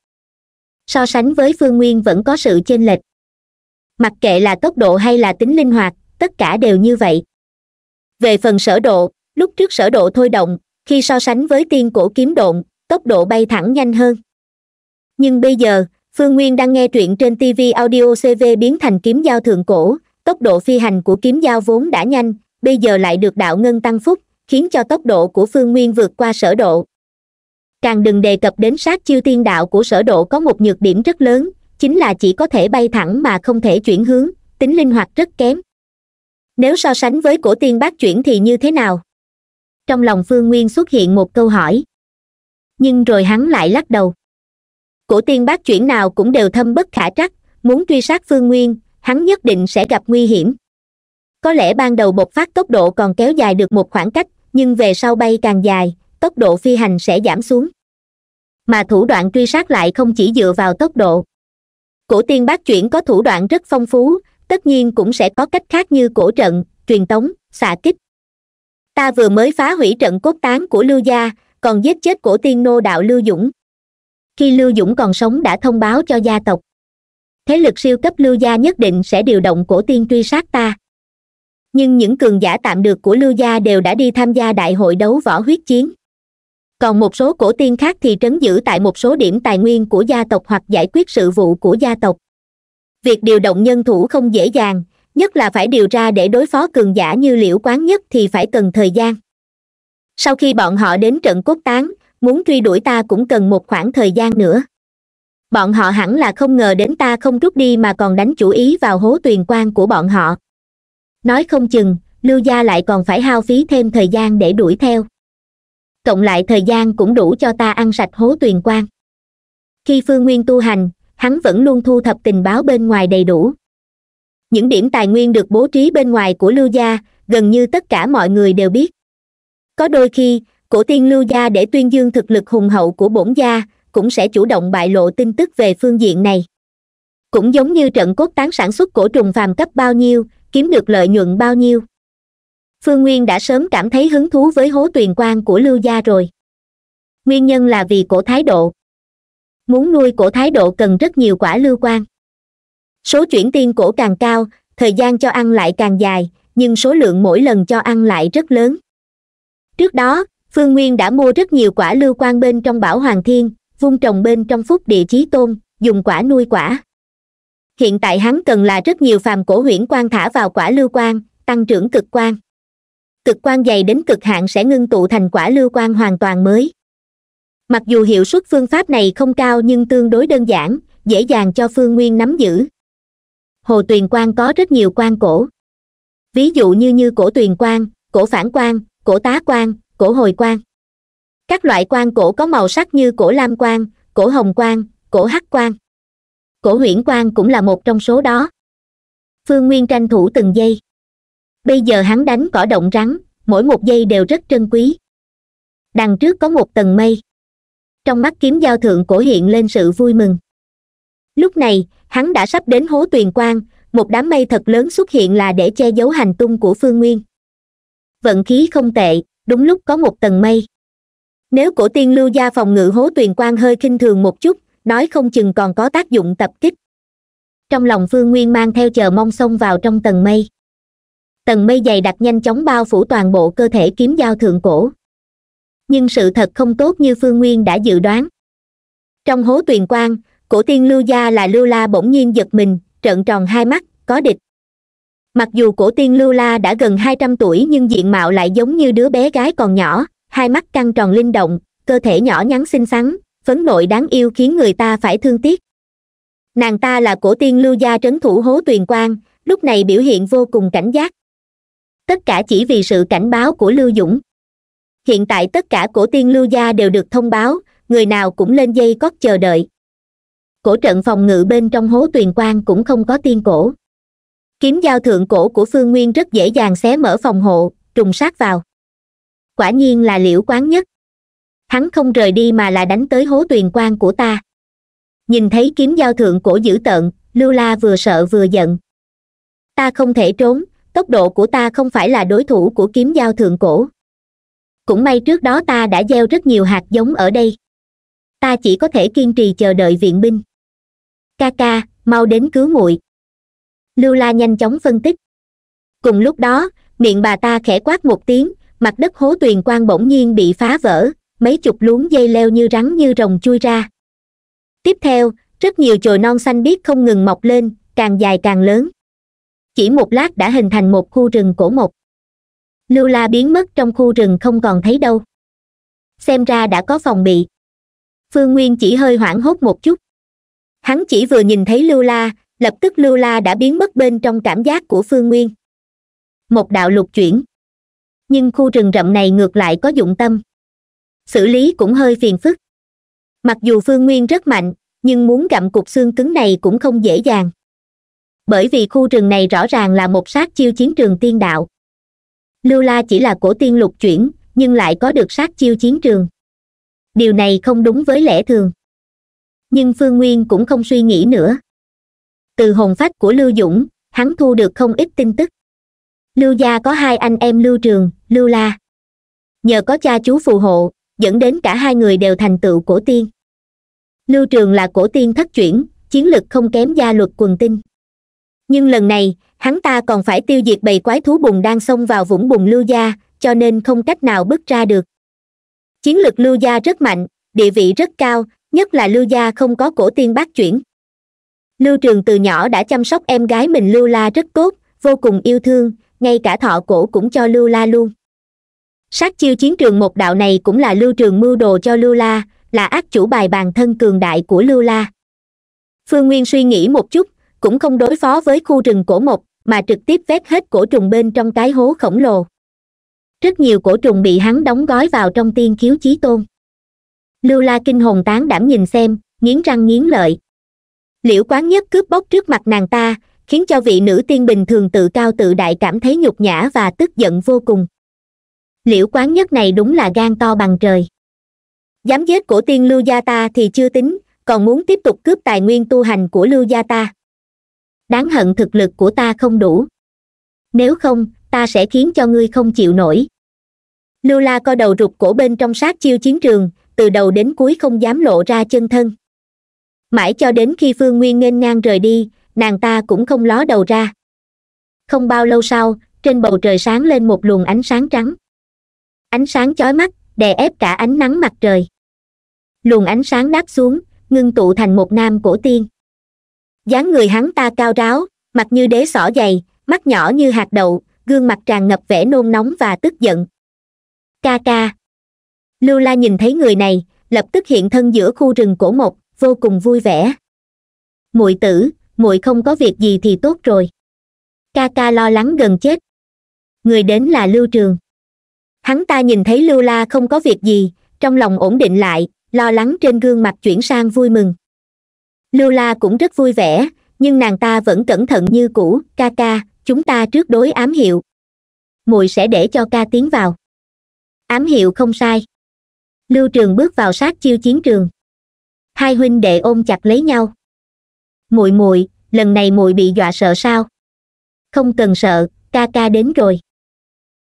so sánh với phương nguyên vẫn có sự chênh lệch mặc kệ là tốc độ hay là tính linh hoạt tất cả đều như vậy về phần sở độ lúc trước sở độ thôi động khi so sánh với tiên cổ kiếm độn tốc độ bay thẳng nhanh hơn nhưng bây giờ phương nguyên đang nghe truyện trên tv audio cv biến thành kiếm giao thượng cổ tốc độ phi hành của kiếm giao vốn đã nhanh bây giờ lại được đạo ngân tăng phúc khiến cho tốc độ của phương nguyên vượt qua sở độ càng đừng đề cập đến sát chiêu tiên đạo của sở độ có một nhược điểm rất lớn chính là chỉ có thể bay thẳng mà không thể chuyển hướng tính linh hoạt rất kém nếu so sánh với cổ tiên bác chuyển thì như thế nào trong lòng phương nguyên xuất hiện một câu hỏi nhưng rồi hắn lại lắc đầu cổ tiên bác chuyển nào cũng đều thâm bất khả trắc muốn truy sát phương nguyên hắn nhất định sẽ gặp nguy hiểm có lẽ ban đầu bộc phát tốc độ còn kéo dài được một khoảng cách nhưng về sau bay càng dài tốc độ phi hành sẽ giảm xuống mà thủ đoạn truy sát lại không chỉ dựa vào tốc độ cổ tiên bát chuyển có thủ đoạn rất phong phú tất nhiên cũng sẽ có cách khác như cổ trận truyền tống xạ kích ta vừa mới phá hủy trận cốt tán của lưu gia còn giết chết cổ tiên nô đạo lưu dũng khi lưu dũng còn sống đã thông báo cho gia tộc thế lực siêu cấp lưu gia nhất định sẽ điều động cổ tiên truy sát ta nhưng những cường giả tạm được của lưu gia đều đã đi tham gia đại hội đấu võ huyết chiến còn một số cổ tiên khác thì trấn giữ tại một số điểm tài nguyên của gia tộc hoặc giải quyết sự vụ của gia tộc việc điều động nhân thủ không dễ dàng nhất là phải điều ra để đối phó cường giả như liễu quán nhất thì phải cần thời gian sau khi bọn họ đến trận cốt tán muốn truy đuổi ta cũng cần một khoảng thời gian nữa bọn họ hẳn là không ngờ đến ta không rút đi mà còn đánh chủ ý vào hố tuyền quan của bọn họ nói không chừng lưu gia lại còn phải hao phí thêm thời gian để đuổi theo cộng lại thời gian cũng đủ cho ta ăn sạch hố tuyền quan khi phương nguyên tu hành hắn vẫn luôn thu thập tình báo bên ngoài đầy đủ những điểm tài nguyên được bố trí bên ngoài của lưu gia gần như tất cả mọi người đều biết có đôi khi cổ tiên lưu gia để tuyên dương thực lực hùng hậu của bổn gia cũng sẽ chủ động bại lộ tin tức về phương diện này cũng giống như trận cốt tán sản xuất cổ trùng phàm cấp bao nhiêu kiếm được lợi nhuận bao nhiêu phương nguyên đã sớm cảm thấy hứng thú với hố tuyền quan của lưu gia rồi nguyên nhân là vì cổ thái độ muốn nuôi cổ thái độ cần rất nhiều quả lưu quan số chuyển tiên cổ càng cao thời gian cho ăn lại càng dài nhưng số lượng mỗi lần cho ăn lại rất lớn trước đó phương nguyên đã mua rất nhiều quả lưu quan bên trong bảo hoàng thiên vung trồng bên trong phúc địa chí tôn dùng quả nuôi quả hiện tại hắn cần là rất nhiều phàm cổ huyễn quan thả vào quả lưu quan tăng trưởng cực quan cực quan dày đến cực hạn sẽ ngưng tụ thành quả lưu quan hoàn toàn mới mặc dù hiệu suất phương pháp này không cao nhưng tương đối đơn giản dễ dàng cho phương nguyên nắm giữ hồ tuyền quan có rất nhiều quan cổ ví dụ như như cổ tuyền quan cổ phản quan cổ tá quan cổ hồi quan các loại quan cổ có màu sắc như cổ lam quan cổ hồng quan cổ hắc quan cổ huyễn quang cũng là một trong số đó phương nguyên tranh thủ từng giây bây giờ hắn đánh cỏ động rắn mỗi một giây đều rất trân quý đằng trước có một tầng mây trong mắt kiếm giao thượng cổ hiện lên sự vui mừng lúc này hắn đã sắp đến hố tuyền quang một đám mây thật lớn xuất hiện là để che giấu hành tung của phương nguyên vận khí không tệ đúng lúc có một tầng mây nếu cổ tiên lưu gia phòng ngự hố tuyền quang hơi khinh thường một chút nói không chừng còn có tác dụng tập kích trong lòng phương nguyên mang theo chờ mong xông vào trong tầng mây tầng mây dày đặc nhanh chóng bao phủ toàn bộ cơ thể kiếm dao thượng cổ nhưng sự thật không tốt như phương nguyên đã dự đoán trong hố tuyền quang cổ tiên lưu gia là lưu la bỗng nhiên giật mình trợn tròn hai mắt có địch mặc dù cổ tiên lưu la đã gần hai trăm tuổi nhưng diện mạo lại giống như đứa bé gái còn nhỏ hai mắt căng tròn linh động cơ thể nhỏ nhắn xinh xắn phấn nội đáng yêu khiến người ta phải thương tiếc nàng ta là cổ tiên lưu gia trấn thủ hố tuyền quang lúc này biểu hiện vô cùng cảnh giác tất cả chỉ vì sự cảnh báo của lưu dũng hiện tại tất cả cổ tiên lưu gia đều được thông báo người nào cũng lên dây cót chờ đợi cổ trận phòng ngự bên trong hố tuyền quang cũng không có tiên cổ kiếm dao thượng cổ của phương nguyên rất dễ dàng xé mở phòng hộ trùng sát vào quả nhiên là liễu quán nhất hắn không rời đi mà là đánh tới hố tuyền quan của ta nhìn thấy kiếm giao thượng cổ dữ tợn lưu la vừa sợ vừa giận ta không thể trốn tốc độ của ta không phải là đối thủ của kiếm giao thượng cổ cũng may trước đó ta đã gieo rất nhiều hạt giống ở đây ta chỉ có thể kiên trì chờ đợi viện binh ca ca mau đến cứu muội lưu la nhanh chóng phân tích cùng lúc đó miệng bà ta khẽ quát một tiếng mặt đất hố tuyền quang bỗng nhiên bị phá vỡ mấy chục luống dây leo như rắn như rồng chui ra tiếp theo rất nhiều chồi non xanh biếc không ngừng mọc lên càng dài càng lớn chỉ một lát đã hình thành một khu rừng cổ mộc lưu la biến mất trong khu rừng không còn thấy đâu xem ra đã có phòng bị phương nguyên chỉ hơi hoảng hốt một chút hắn chỉ vừa nhìn thấy lưu la lập tức lưu la đã biến mất bên trong cảm giác của phương nguyên một đạo lục chuyển nhưng khu rừng rậm này ngược lại có dụng tâm xử lý cũng hơi phiền phức mặc dù phương nguyên rất mạnh nhưng muốn gặm cục xương cứng này cũng không dễ dàng bởi vì khu rừng này rõ ràng là một sát chiêu chiến trường tiên đạo lưu la chỉ là cổ tiên lục chuyển nhưng lại có được sát chiêu chiến trường điều này không đúng với lẽ thường nhưng phương nguyên cũng không suy nghĩ nữa từ hồn phách của lưu dũng hắn thu được không ít tin tức lưu gia có hai anh em lưu trường lưu la nhờ có cha chú phù hộ dẫn đến cả hai người đều thành tựu cổ tiên lưu trường là cổ tiên thất chuyển chiến lực không kém gia luật quần tinh nhưng lần này hắn ta còn phải tiêu diệt bầy quái thú bùng đang xông vào vũng bùng lưu gia cho nên không cách nào bước ra được chiến lực lưu gia rất mạnh địa vị rất cao nhất là lưu gia không có cổ tiên bát chuyển lưu trường từ nhỏ đã chăm sóc em gái mình lưu la rất tốt vô cùng yêu thương ngay cả thọ cổ cũng cho lưu la luôn sát chiêu chiến trường một đạo này cũng là lưu trường mưu đồ cho lưu la là ác chủ bài bàn thân cường đại của lưu la phương nguyên suy nghĩ một chút cũng không đối phó với khu rừng cổ một mà trực tiếp vét hết cổ trùng bên trong cái hố khổng lồ rất nhiều cổ trùng bị hắn đóng gói vào trong tiên khiếu chí tôn lưu la kinh hồn tán đảm nhìn xem nghiến răng nghiến lợi liễu quán nhất cướp bóc trước mặt nàng ta khiến cho vị nữ tiên bình thường tự cao tự đại cảm thấy nhục nhã và tức giận vô cùng liễu quán nhất này đúng là gan to bằng trời dám giết cổ tiên lưu gia ta thì chưa tính còn muốn tiếp tục cướp tài nguyên tu hành của lưu gia ta đáng hận thực lực của ta không đủ nếu không ta sẽ khiến cho ngươi không chịu nổi lưu la co đầu rụt cổ bên trong sát chiêu chiến trường từ đầu đến cuối không dám lộ ra chân thân mãi cho đến khi phương nguyên nghênh ngang rời đi nàng ta cũng không ló đầu ra không bao lâu sau trên bầu trời sáng lên một luồng ánh sáng trắng ánh sáng chói mắt đè ép cả ánh nắng mặt trời luồng ánh sáng đáp xuống ngưng tụ thành một nam cổ tiên dáng người hắn ta cao ráo mặt như đế xỏ dày mắt nhỏ như hạt đậu gương mặt tràn ngập vẻ nôn nóng và tức giận ca ca lưu la nhìn thấy người này lập tức hiện thân giữa khu rừng cổ một vô cùng vui vẻ muội tử muội không có việc gì thì tốt rồi ca ca lo lắng gần chết người đến là lưu trường hắn ta nhìn thấy lưu la không có việc gì trong lòng ổn định lại lo lắng trên gương mặt chuyển sang vui mừng lưu la cũng rất vui vẻ nhưng nàng ta vẫn cẩn thận như cũ ca ca chúng ta trước đối ám hiệu mùi sẽ để cho ca tiến vào ám hiệu không sai lưu trường bước vào sát chiêu chiến trường hai huynh đệ ôm chặt lấy nhau muội muội lần này muội bị dọa sợ sao không cần sợ ca ca đến rồi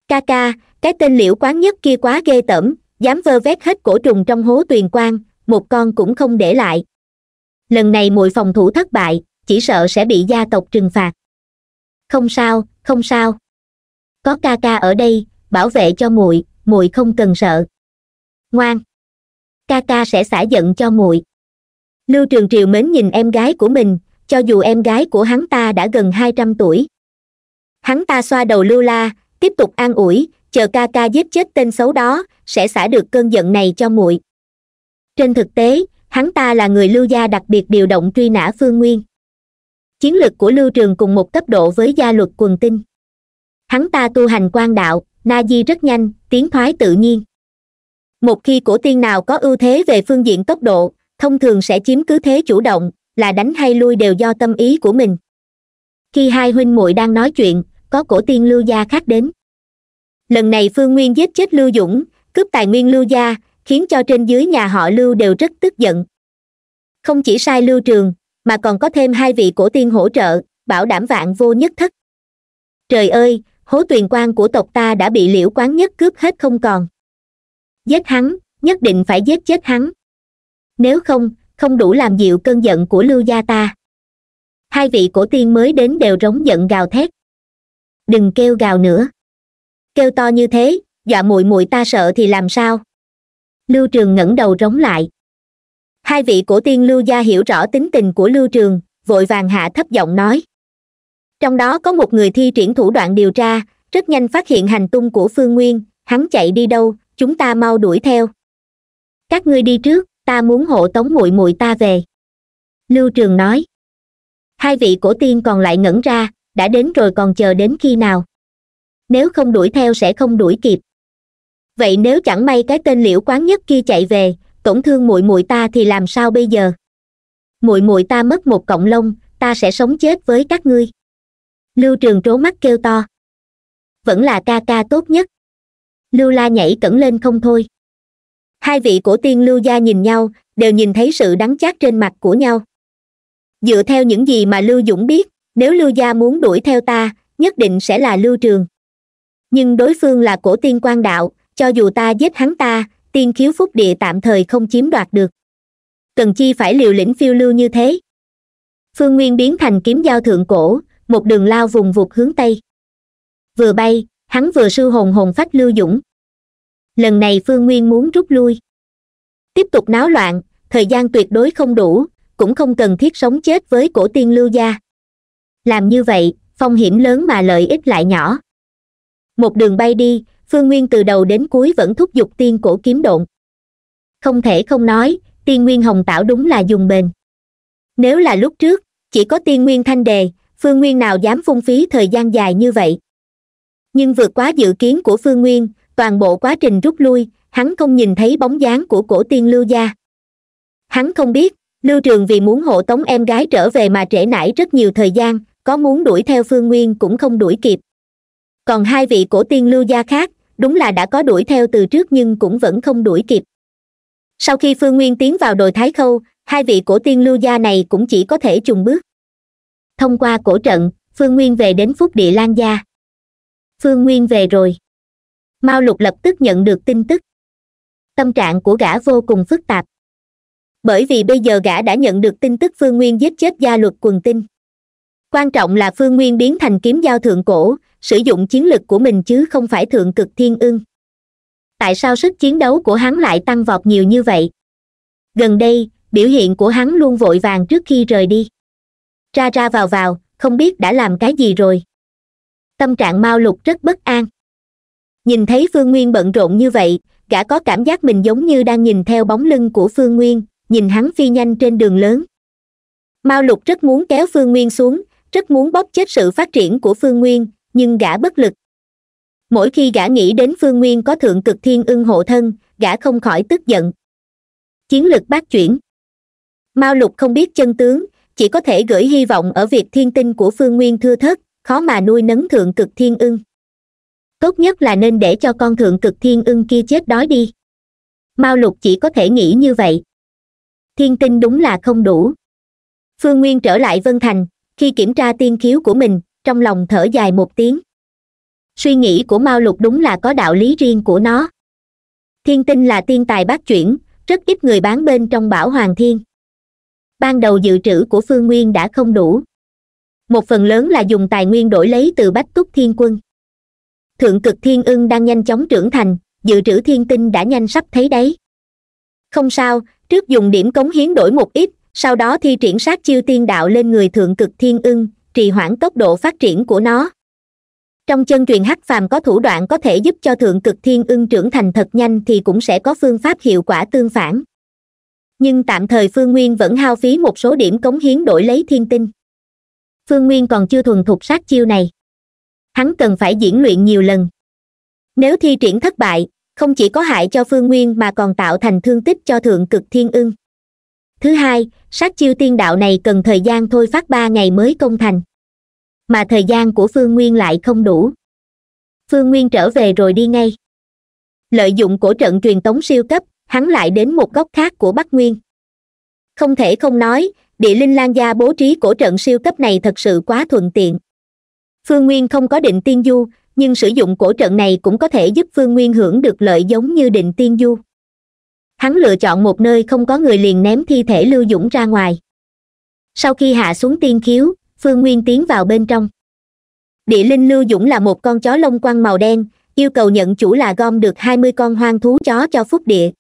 ca ca cái tên liễu quán nhất kia quá ghê tởm dám vơ vét hết cổ trùng trong hố tuyền quang một con cũng không để lại lần này mùi phòng thủ thất bại chỉ sợ sẽ bị gia tộc trừng phạt không sao không sao có ca ca ở đây bảo vệ cho muội muội không cần sợ ngoan ca ca sẽ xả giận cho muội lưu trường triều mến nhìn em gái của mình cho dù em gái của hắn ta đã gần hai trăm tuổi hắn ta xoa đầu lưu la tiếp tục an ủi chờ ca ca giết chết tên xấu đó sẽ xả được cơn giận này cho muội trên thực tế hắn ta là người lưu gia đặc biệt điều động truy nã phương nguyên chiến lược của lưu trường cùng một cấp độ với gia luật quần tinh hắn ta tu hành quan đạo na di rất nhanh tiến thoái tự nhiên một khi cổ tiên nào có ưu thế về phương diện tốc độ thông thường sẽ chiếm cứ thế chủ động là đánh hay lui đều do tâm ý của mình khi hai huynh muội đang nói chuyện có cổ tiên lưu gia khác đến lần này phương nguyên giết chết lưu dũng cướp tài nguyên lưu gia khiến cho trên dưới nhà họ lưu đều rất tức giận không chỉ sai lưu trường mà còn có thêm hai vị cổ tiên hỗ trợ bảo đảm vạn vô nhất thất trời ơi hố tuyền quan của tộc ta đã bị liễu quán nhất cướp hết không còn giết hắn nhất định phải giết chết hắn nếu không không đủ làm dịu cơn giận của lưu gia ta hai vị cổ tiên mới đến đều rống giận gào thét đừng kêu gào nữa kêu to như thế dọa dạ muội muội ta sợ thì làm sao lưu trường ngẩng đầu rống lại hai vị cổ tiên lưu gia hiểu rõ tính tình của lưu trường vội vàng hạ thấp giọng nói trong đó có một người thi triển thủ đoạn điều tra rất nhanh phát hiện hành tung của phương nguyên hắn chạy đi đâu chúng ta mau đuổi theo các ngươi đi trước ta muốn hộ tống muội muội ta về lưu trường nói hai vị cổ tiên còn lại ngẩn ra đã đến rồi còn chờ đến khi nào nếu không đuổi theo sẽ không đuổi kịp vậy nếu chẳng may cái tên liễu quán nhất kia chạy về tổn thương muội muội ta thì làm sao bây giờ muội muội ta mất một cọng lông ta sẽ sống chết với các ngươi lưu trường trố mắt kêu to vẫn là ca ca tốt nhất lưu la nhảy cẩn lên không thôi hai vị cổ tiên lưu gia nhìn nhau đều nhìn thấy sự đắng chát trên mặt của nhau dựa theo những gì mà lưu dũng biết nếu lưu gia muốn đuổi theo ta nhất định sẽ là lưu trường nhưng đối phương là cổ tiên quan đạo cho dù ta giết hắn ta tiên khiếu phúc địa tạm thời không chiếm đoạt được cần chi phải liều lĩnh phiêu lưu như thế phương nguyên biến thành kiếm giao thượng cổ một đường lao vùng vụt hướng tây vừa bay hắn vừa sư hồn hồn phách lưu dũng lần này phương nguyên muốn rút lui tiếp tục náo loạn thời gian tuyệt đối không đủ cũng không cần thiết sống chết với cổ tiên lưu gia làm như vậy phong hiểm lớn mà lợi ích lại nhỏ một đường bay đi phương nguyên từ đầu đến cuối vẫn thúc giục tiên cổ kiếm độn không thể không nói tiên nguyên hồng tảo đúng là dùng bền nếu là lúc trước chỉ có tiên nguyên thanh đề phương nguyên nào dám phung phí thời gian dài như vậy nhưng vượt quá dự kiến của phương nguyên toàn bộ quá trình rút lui hắn không nhìn thấy bóng dáng của cổ tiên lưu gia hắn không biết lưu trường vì muốn hộ tống em gái trở về mà trễ nải rất nhiều thời gian có muốn đuổi theo phương nguyên cũng không đuổi kịp còn hai vị cổ tiên lưu gia khác đúng là đã có đuổi theo từ trước nhưng cũng vẫn không đuổi kịp sau khi phương nguyên tiến vào đồi thái khâu hai vị cổ tiên lưu gia này cũng chỉ có thể trùng bước thông qua cổ trận phương nguyên về đến phúc địa lan gia phương nguyên về rồi mao lục lập tức nhận được tin tức tâm trạng của gã vô cùng phức tạp bởi vì bây giờ gã đã nhận được tin tức phương nguyên giết chết gia luật quần tinh quan trọng là phương nguyên biến thành kiếm giao thượng cổ sử dụng chiến lực của mình chứ không phải thượng cực thiên ưng tại sao sức chiến đấu của hắn lại tăng vọt nhiều như vậy gần đây biểu hiện của hắn luôn vội vàng trước khi rời đi ra ra vào vào không biết đã làm cái gì rồi tâm trạng mao lục rất bất an nhìn thấy phương nguyên bận rộn như vậy gã có cảm giác mình giống như đang nhìn theo bóng lưng của phương nguyên nhìn hắn phi nhanh trên đường lớn mao lục rất muốn kéo phương nguyên xuống rất muốn bóp chết sự phát triển của phương nguyên nhưng gã bất lực mỗi khi gã nghĩ đến phương nguyên có thượng cực thiên ưng hộ thân gã không khỏi tức giận chiến lược bát chuyển mao lục không biết chân tướng chỉ có thể gửi hy vọng ở việc thiên tinh của phương nguyên thưa thớt, khó mà nuôi nấng thượng cực thiên ưng tốt nhất là nên để cho con thượng cực thiên ưng kia chết đói đi mao lục chỉ có thể nghĩ như vậy thiên tinh đúng là không đủ phương nguyên trở lại vân thành khi kiểm tra tiên khiếu của mình trong lòng thở dài một tiếng suy nghĩ của mao lục đúng là có đạo lý riêng của nó thiên tinh là tiên tài bát chuyển rất ít người bán bên trong bảo hoàng thiên ban đầu dự trữ của phương nguyên đã không đủ một phần lớn là dùng tài nguyên đổi lấy từ bách túc thiên quân thượng cực thiên ưng đang nhanh chóng trưởng thành dự trữ thiên tinh đã nhanh sắp thấy đấy không sao trước dùng điểm cống hiến đổi một ít sau đó thi triển sát chiêu tiên đạo lên người thượng cực thiên ưng trì hoãn tốc độ phát triển của nó trong chân truyền hắc phàm có thủ đoạn có thể giúp cho thượng cực thiên ưng trưởng thành thật nhanh thì cũng sẽ có phương pháp hiệu quả tương phản nhưng tạm thời phương nguyên vẫn hao phí một số điểm cống hiến đổi lấy thiên tinh phương nguyên còn chưa thuần thục sát chiêu này hắn cần phải diễn luyện nhiều lần nếu thi triển thất bại không chỉ có hại cho phương nguyên mà còn tạo thành thương tích cho thượng cực thiên ưng thứ hai sát chiêu tiên đạo này cần thời gian thôi phát ba ngày mới công thành mà thời gian của phương nguyên lại không đủ phương nguyên trở về rồi đi ngay lợi dụng cổ trận truyền tống siêu cấp hắn lại đến một góc khác của bắc nguyên không thể không nói địa linh lan gia bố trí cổ trận siêu cấp này thật sự quá thuận tiện phương nguyên không có định tiên du nhưng sử dụng cổ trận này cũng có thể giúp phương nguyên hưởng được lợi giống như định tiên du hắn lựa chọn một nơi không có người liền ném thi thể lưu dũng ra ngoài sau khi hạ xuống tiên khiếu phương nguyên tiến vào bên trong địa linh lưu dũng là một con chó lông quăng màu đen yêu cầu nhận chủ là gom được hai mươi con hoang thú chó cho phúc địa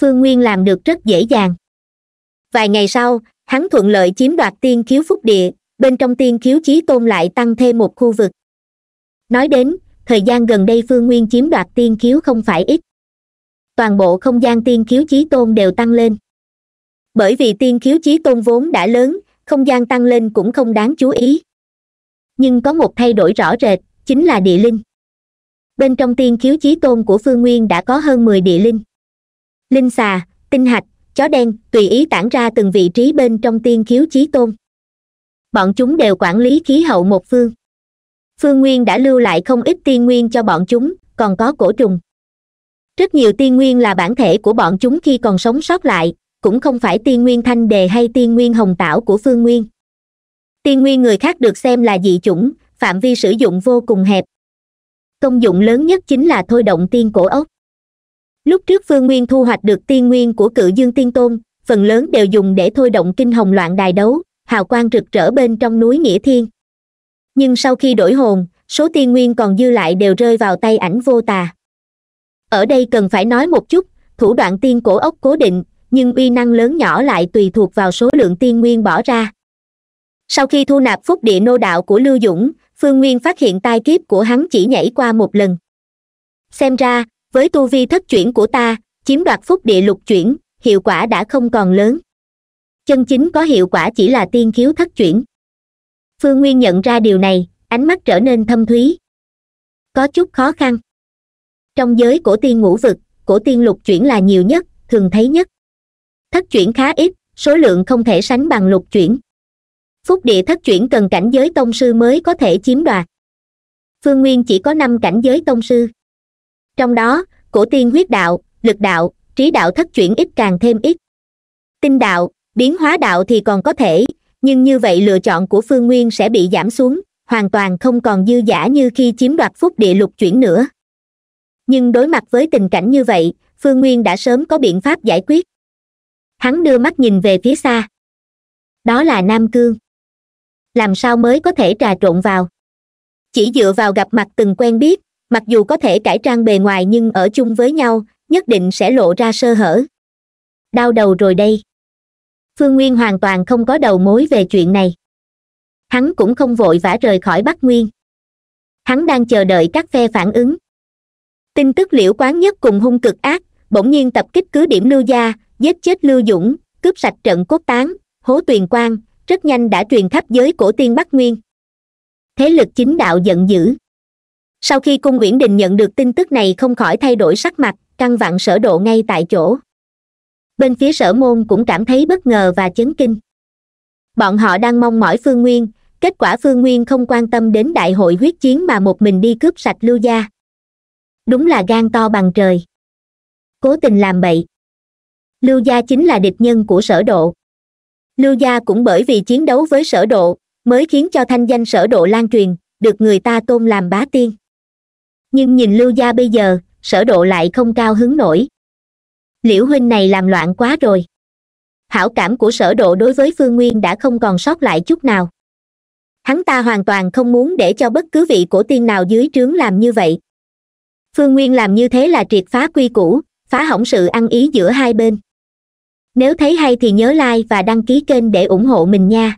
phương nguyên làm được rất dễ dàng vài ngày sau hắn thuận lợi chiếm đoạt tiên khiếu phúc địa bên trong tiên khiếu chí tôn lại tăng thêm một khu vực nói đến thời gian gần đây phương nguyên chiếm đoạt tiên khiếu không phải ít toàn bộ không gian tiên khiếu chí tôn đều tăng lên bởi vì tiên khiếu chí tôn vốn đã lớn không gian tăng lên cũng không đáng chú ý nhưng có một thay đổi rõ rệt chính là địa linh bên trong tiên khiếu chí tôn của phương nguyên đã có hơn mười địa linh linh xà tinh hạch chó đen tùy ý tản ra từng vị trí bên trong tiên khiếu chí tôn bọn chúng đều quản lý khí hậu một phương phương nguyên đã lưu lại không ít tiên nguyên cho bọn chúng còn có cổ trùng rất nhiều tiên nguyên là bản thể của bọn chúng khi còn sống sót lại cũng không phải tiên nguyên thanh đề hay tiên nguyên hồng tảo của phương nguyên tiên nguyên người khác được xem là dị chủng phạm vi sử dụng vô cùng hẹp công dụng lớn nhất chính là thôi động tiên cổ ốc lúc trước phương nguyên thu hoạch được tiên nguyên của cự dương tiên tôn phần lớn đều dùng để thôi động kinh hồng loạn đài đấu hào quang rực rỡ bên trong núi nghĩa thiên nhưng sau khi đổi hồn số tiên nguyên còn dư lại đều rơi vào tay ảnh vô tà ở đây cần phải nói một chút thủ đoạn tiên cổ ốc cố định nhưng uy năng lớn nhỏ lại tùy thuộc vào số lượng tiên nguyên bỏ ra sau khi thu nạp phúc địa nô đạo của lưu dũng phương nguyên phát hiện tai kiếp của hắn chỉ nhảy qua một lần xem ra với tu vi thất chuyển của ta chiếm đoạt phúc địa lục chuyển hiệu quả đã không còn lớn chân chính có hiệu quả chỉ là tiên khiếu thất chuyển phương nguyên nhận ra điều này ánh mắt trở nên thâm thúy có chút khó khăn trong giới cổ tiên ngũ vực cổ tiên lục chuyển là nhiều nhất thường thấy nhất thất chuyển khá ít số lượng không thể sánh bằng lục chuyển phúc địa thất chuyển cần cảnh giới tông sư mới có thể chiếm đoạt phương nguyên chỉ có năm cảnh giới tông sư trong đó cổ tiên huyết đạo lực đạo trí đạo thất chuyển ít càng thêm ít tinh đạo biến hóa đạo thì còn có thể nhưng như vậy lựa chọn của phương nguyên sẽ bị giảm xuống hoàn toàn không còn dư giả như khi chiếm đoạt phúc địa lục chuyển nữa nhưng đối mặt với tình cảnh như vậy phương nguyên đã sớm có biện pháp giải quyết hắn đưa mắt nhìn về phía xa đó là nam cương làm sao mới có thể trà trộn vào chỉ dựa vào gặp mặt từng quen biết mặc dù có thể cải trang bề ngoài nhưng ở chung với nhau nhất định sẽ lộ ra sơ hở đau đầu rồi đây phương nguyên hoàn toàn không có đầu mối về chuyện này hắn cũng không vội vã rời khỏi bắc nguyên hắn đang chờ đợi các phe phản ứng tin tức liễu quán nhất cùng hung cực ác bỗng nhiên tập kích cứ điểm lưu gia giết chết lưu dũng cướp sạch trận cốt tán hố tuyền quang rất nhanh đã truyền khắp giới cổ tiên bắc nguyên thế lực chính đạo giận dữ sau khi cung uyển đình nhận được tin tức này không khỏi thay đổi sắc mặt căng vặn sở độ ngay tại chỗ bên phía sở môn cũng cảm thấy bất ngờ và chấn kinh bọn họ đang mong mỏi phương nguyên kết quả phương nguyên không quan tâm đến đại hội huyết chiến mà một mình đi cướp sạch lưu gia đúng là gan to bằng trời cố tình làm bậy lưu gia chính là địch nhân của sở độ lưu gia cũng bởi vì chiến đấu với sở độ mới khiến cho thanh danh sở độ lan truyền được người ta tôn làm bá tiên nhưng nhìn lưu gia bây giờ sở độ lại không cao hứng nổi liễu huynh này làm loạn quá rồi hảo cảm của sở độ đối với phương nguyên đã không còn sót lại chút nào hắn ta hoàn toàn không muốn để cho bất cứ vị cổ tiên nào dưới trướng làm như vậy phương nguyên làm như thế là triệt phá quy củ phá hỏng sự ăn ý giữa hai bên nếu thấy hay thì nhớ like và đăng ký kênh để ủng hộ mình nha